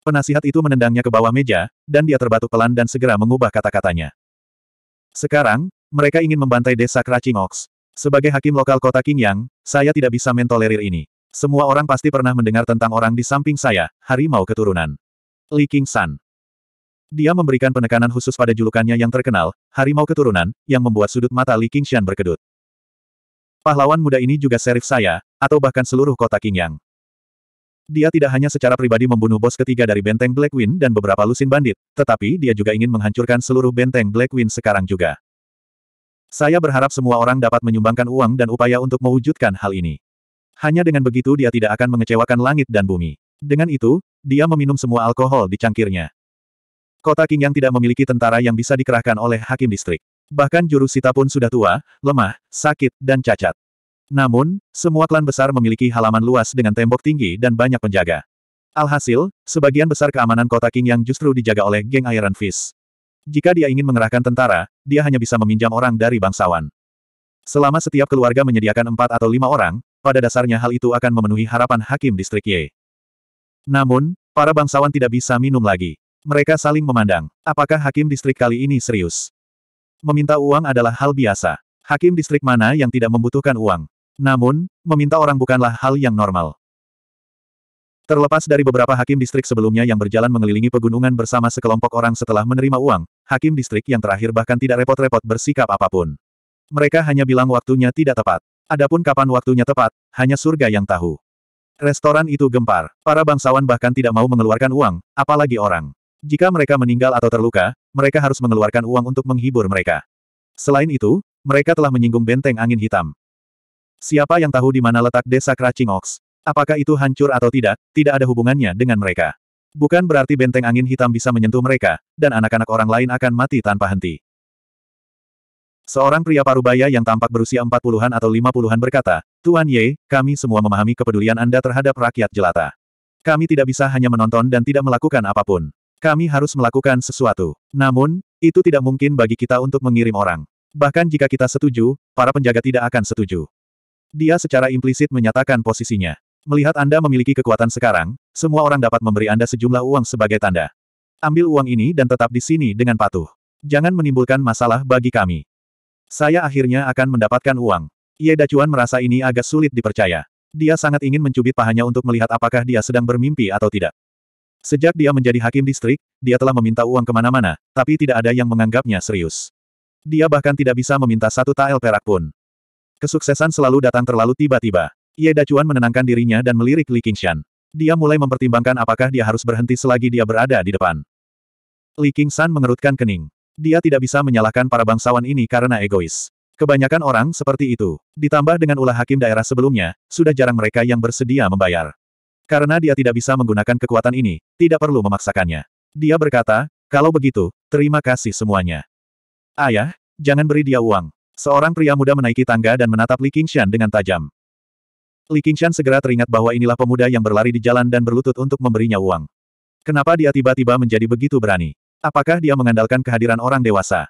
Penasihat itu menendangnya ke bawah meja, dan dia terbatuk pelan dan segera mengubah kata-katanya. Sekarang, mereka ingin membantai desa Cracing Ox. Sebagai hakim lokal kota Qingyang, saya tidak bisa mentolerir ini. Semua orang pasti pernah mendengar tentang orang di samping saya, harimau keturunan. Li King San. Dia memberikan penekanan khusus pada julukannya yang terkenal, harimau keturunan, yang membuat sudut mata Li King Shan berkedut. Pahlawan muda ini juga serif saya, atau bahkan seluruh kota Qingyang. Dia tidak hanya secara pribadi membunuh bos ketiga dari benteng Black Wind dan beberapa lusin bandit, tetapi dia juga ingin menghancurkan seluruh benteng Black Wind sekarang juga. Saya berharap semua orang dapat menyumbangkan uang dan upaya untuk mewujudkan hal ini. Hanya dengan begitu dia tidak akan mengecewakan langit dan bumi. Dengan itu, dia meminum semua alkohol di cangkirnya. Kota King yang tidak memiliki tentara yang bisa dikerahkan oleh hakim distrik. Bahkan jurusita sita pun sudah tua, lemah, sakit, dan cacat. Namun, semua klan besar memiliki halaman luas dengan tembok tinggi dan banyak penjaga. Alhasil, sebagian besar keamanan kota King yang justru dijaga oleh geng Iron Fist. Jika dia ingin mengerahkan tentara, dia hanya bisa meminjam orang dari bangsawan. Selama setiap keluarga menyediakan empat atau lima orang, pada dasarnya hal itu akan memenuhi harapan hakim distrik Y. Namun, para bangsawan tidak bisa minum lagi. Mereka saling memandang. Apakah hakim distrik kali ini serius? Meminta uang adalah hal biasa. Hakim distrik mana yang tidak membutuhkan uang? Namun, meminta orang bukanlah hal yang normal. Terlepas dari beberapa hakim distrik sebelumnya yang berjalan mengelilingi pegunungan bersama sekelompok orang setelah menerima uang, hakim distrik yang terakhir bahkan tidak repot-repot bersikap apapun. Mereka hanya bilang waktunya tidak tepat. Adapun kapan waktunya tepat, hanya surga yang tahu. Restoran itu gempar. Para bangsawan bahkan tidak mau mengeluarkan uang, apalagi orang. Jika mereka meninggal atau terluka, mereka harus mengeluarkan uang untuk menghibur mereka. Selain itu, mereka telah menyinggung benteng angin hitam. Siapa yang tahu di mana letak desa Kracing Ox? Apakah itu hancur atau tidak, tidak ada hubungannya dengan mereka. Bukan berarti benteng angin hitam bisa menyentuh mereka, dan anak-anak orang lain akan mati tanpa henti. Seorang pria parubaya yang tampak berusia 40-an atau 50-an berkata, Tuan Ye, kami semua memahami kepedulian Anda terhadap rakyat jelata. Kami tidak bisa hanya menonton dan tidak melakukan apapun. Kami harus melakukan sesuatu. Namun, itu tidak mungkin bagi kita untuk mengirim orang. Bahkan jika kita setuju, para penjaga tidak akan setuju. Dia secara implisit menyatakan posisinya. Melihat Anda memiliki kekuatan sekarang, semua orang dapat memberi Anda sejumlah uang sebagai tanda. Ambil uang ini dan tetap di sini dengan patuh. Jangan menimbulkan masalah bagi kami. Saya akhirnya akan mendapatkan uang. Ye Dacuan merasa ini agak sulit dipercaya. Dia sangat ingin mencubit pahanya untuk melihat apakah dia sedang bermimpi atau tidak. Sejak dia menjadi hakim distrik, dia telah meminta uang kemana-mana, tapi tidak ada yang menganggapnya serius. Dia bahkan tidak bisa meminta satu tael perak pun. Kesuksesan selalu datang terlalu tiba-tiba. Ye Dacuan menenangkan dirinya dan melirik Li Qingshan. Dia mulai mempertimbangkan apakah dia harus berhenti selagi dia berada di depan. Li Qingshan mengerutkan kening. Dia tidak bisa menyalahkan para bangsawan ini karena egois. Kebanyakan orang seperti itu. Ditambah dengan ulah hakim daerah sebelumnya, sudah jarang mereka yang bersedia membayar. Karena dia tidak bisa menggunakan kekuatan ini, tidak perlu memaksakannya. Dia berkata, kalau begitu, terima kasih semuanya. Ayah, jangan beri dia uang. Seorang pria muda menaiki tangga dan menatap Li Qingshan dengan tajam. Li Qingshan segera teringat bahwa inilah pemuda yang berlari di jalan dan berlutut untuk memberinya uang. Kenapa dia tiba-tiba menjadi begitu berani? Apakah dia mengandalkan kehadiran orang dewasa?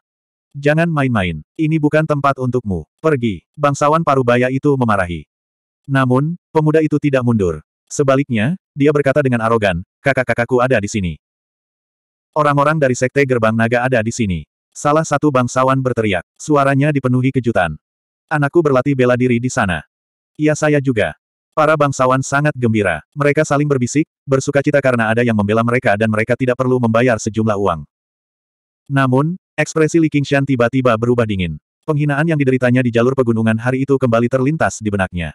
Jangan main-main, ini bukan tempat untukmu. Pergi, bangsawan parubaya itu memarahi. Namun, pemuda itu tidak mundur. Sebaliknya, dia berkata dengan arogan, kakak-kakakku ada di sini. Orang-orang dari Sekte Gerbang Naga ada di sini. Salah satu bangsawan berteriak, suaranya dipenuhi kejutan. Anakku berlatih bela diri di sana. Iya saya juga. Para bangsawan sangat gembira. Mereka saling berbisik, bersuka cita karena ada yang membela mereka dan mereka tidak perlu membayar sejumlah uang. Namun, ekspresi Li Qingshan tiba-tiba berubah dingin. Penghinaan yang dideritanya di jalur pegunungan hari itu kembali terlintas di benaknya.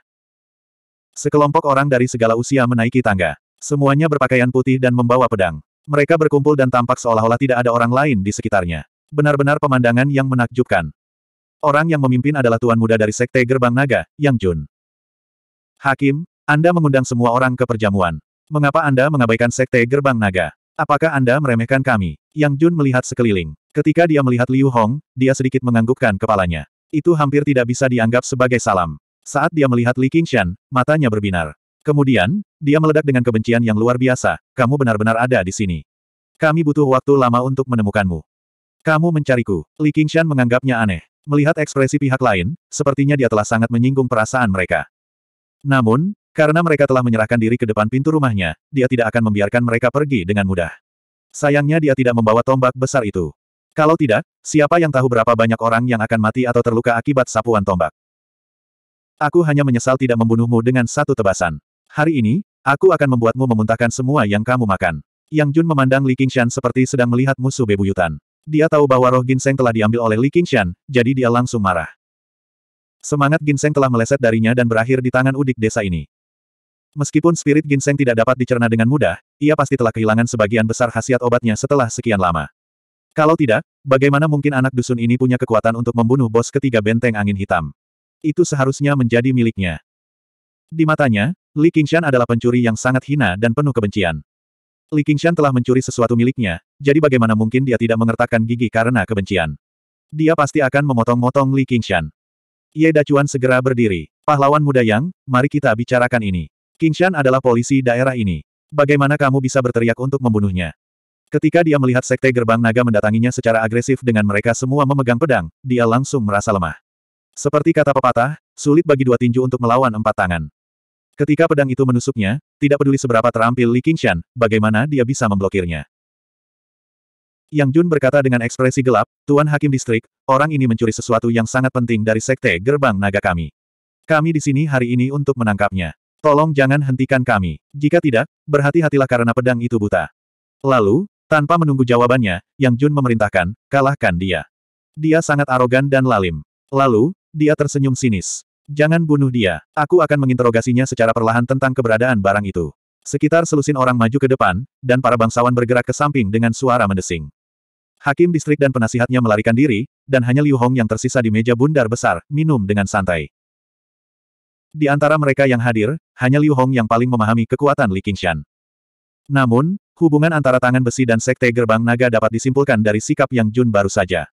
Sekelompok orang dari segala usia menaiki tangga. Semuanya berpakaian putih dan membawa pedang. Mereka berkumpul dan tampak seolah-olah tidak ada orang lain di sekitarnya. Benar-benar pemandangan yang menakjubkan. Orang yang memimpin adalah tuan muda dari Sekte Gerbang Naga, Yang Jun. Hakim, Anda mengundang semua orang ke perjamuan. Mengapa Anda mengabaikan Sekte Gerbang Naga? Apakah Anda meremehkan kami? Yang Jun melihat sekeliling. Ketika dia melihat Liu Hong, dia sedikit menganggukkan kepalanya. Itu hampir tidak bisa dianggap sebagai salam. Saat dia melihat Li Qingshan, matanya berbinar. Kemudian, dia meledak dengan kebencian yang luar biasa, kamu benar-benar ada di sini. Kami butuh waktu lama untuk menemukanmu. Kamu mencariku. Li Qingshan menganggapnya aneh. Melihat ekspresi pihak lain, sepertinya dia telah sangat menyinggung perasaan mereka. Namun, karena mereka telah menyerahkan diri ke depan pintu rumahnya, dia tidak akan membiarkan mereka pergi dengan mudah. Sayangnya dia tidak membawa tombak besar itu. Kalau tidak, siapa yang tahu berapa banyak orang yang akan mati atau terluka akibat sapuan tombak. Aku hanya menyesal tidak membunuhmu dengan satu tebasan. Hari ini, aku akan membuatmu memuntahkan semua yang kamu makan. Yang Jun memandang Li Qingshan seperti sedang melihat musuh bebuyutan. Dia tahu bahwa roh ginseng telah diambil oleh Li Qingshan, jadi dia langsung marah. Semangat ginseng telah meleset darinya dan berakhir di tangan udik desa ini. Meskipun spirit ginseng tidak dapat dicerna dengan mudah, ia pasti telah kehilangan sebagian besar khasiat obatnya setelah sekian lama. Kalau tidak, bagaimana mungkin anak dusun ini punya kekuatan untuk membunuh bos ketiga benteng angin hitam? Itu seharusnya menjadi miliknya. Di matanya, Li Qingshan adalah pencuri yang sangat hina dan penuh kebencian. Li Qingshan telah mencuri sesuatu miliknya, jadi bagaimana mungkin dia tidak mengertakkan gigi karena kebencian. Dia pasti akan memotong-motong Li Qingshan. Ye Dacuan segera berdiri. Pahlawan muda Yang, mari kita bicarakan ini. Kingshan adalah polisi daerah ini. Bagaimana kamu bisa berteriak untuk membunuhnya? Ketika dia melihat Sekte Gerbang Naga mendatanginya secara agresif dengan mereka semua memegang pedang, dia langsung merasa lemah. Seperti kata pepatah, sulit bagi dua tinju untuk melawan empat tangan. Ketika pedang itu menusuknya, tidak peduli seberapa terampil Li Qingshan, bagaimana dia bisa memblokirnya. Yang Jun berkata dengan ekspresi gelap, Tuan Hakim Distrik, orang ini mencuri sesuatu yang sangat penting dari Sekte Gerbang Naga kami. Kami di sini hari ini untuk menangkapnya. Tolong jangan hentikan kami. Jika tidak, berhati-hatilah karena pedang itu buta. Lalu, tanpa menunggu jawabannya, Yang Jun memerintahkan, kalahkan dia. Dia sangat arogan dan lalim. Lalu, dia tersenyum sinis. Jangan bunuh dia. Aku akan menginterogasinya secara perlahan tentang keberadaan barang itu. Sekitar selusin orang maju ke depan, dan para bangsawan bergerak ke samping dengan suara mendesing. Hakim distrik dan penasihatnya melarikan diri, dan hanya Liu Hong yang tersisa di meja bundar besar, minum dengan santai. Di antara mereka yang hadir, hanya Liu Hong yang paling memahami kekuatan Li Qingshan. Namun, hubungan antara tangan besi dan sekte gerbang naga dapat disimpulkan dari sikap yang Jun baru saja.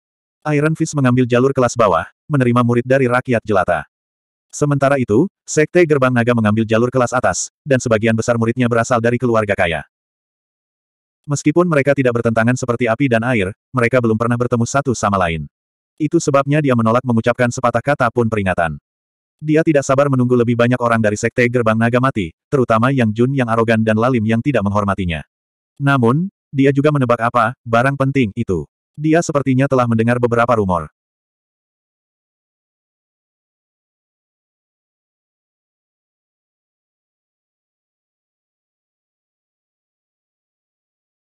Iron Fist mengambil jalur kelas bawah, menerima murid dari rakyat jelata. Sementara itu, sekte gerbang naga mengambil jalur kelas atas, dan sebagian besar muridnya berasal dari keluarga kaya. Meskipun mereka tidak bertentangan seperti api dan air, mereka belum pernah bertemu satu sama lain. Itu sebabnya dia menolak mengucapkan sepatah kata pun peringatan. Dia tidak sabar menunggu lebih banyak orang dari Sekte Gerbang Naga mati, terutama Yang Jun yang arogan dan Lalim yang tidak menghormatinya. Namun, dia juga menebak apa, barang penting itu. Dia sepertinya telah mendengar beberapa rumor.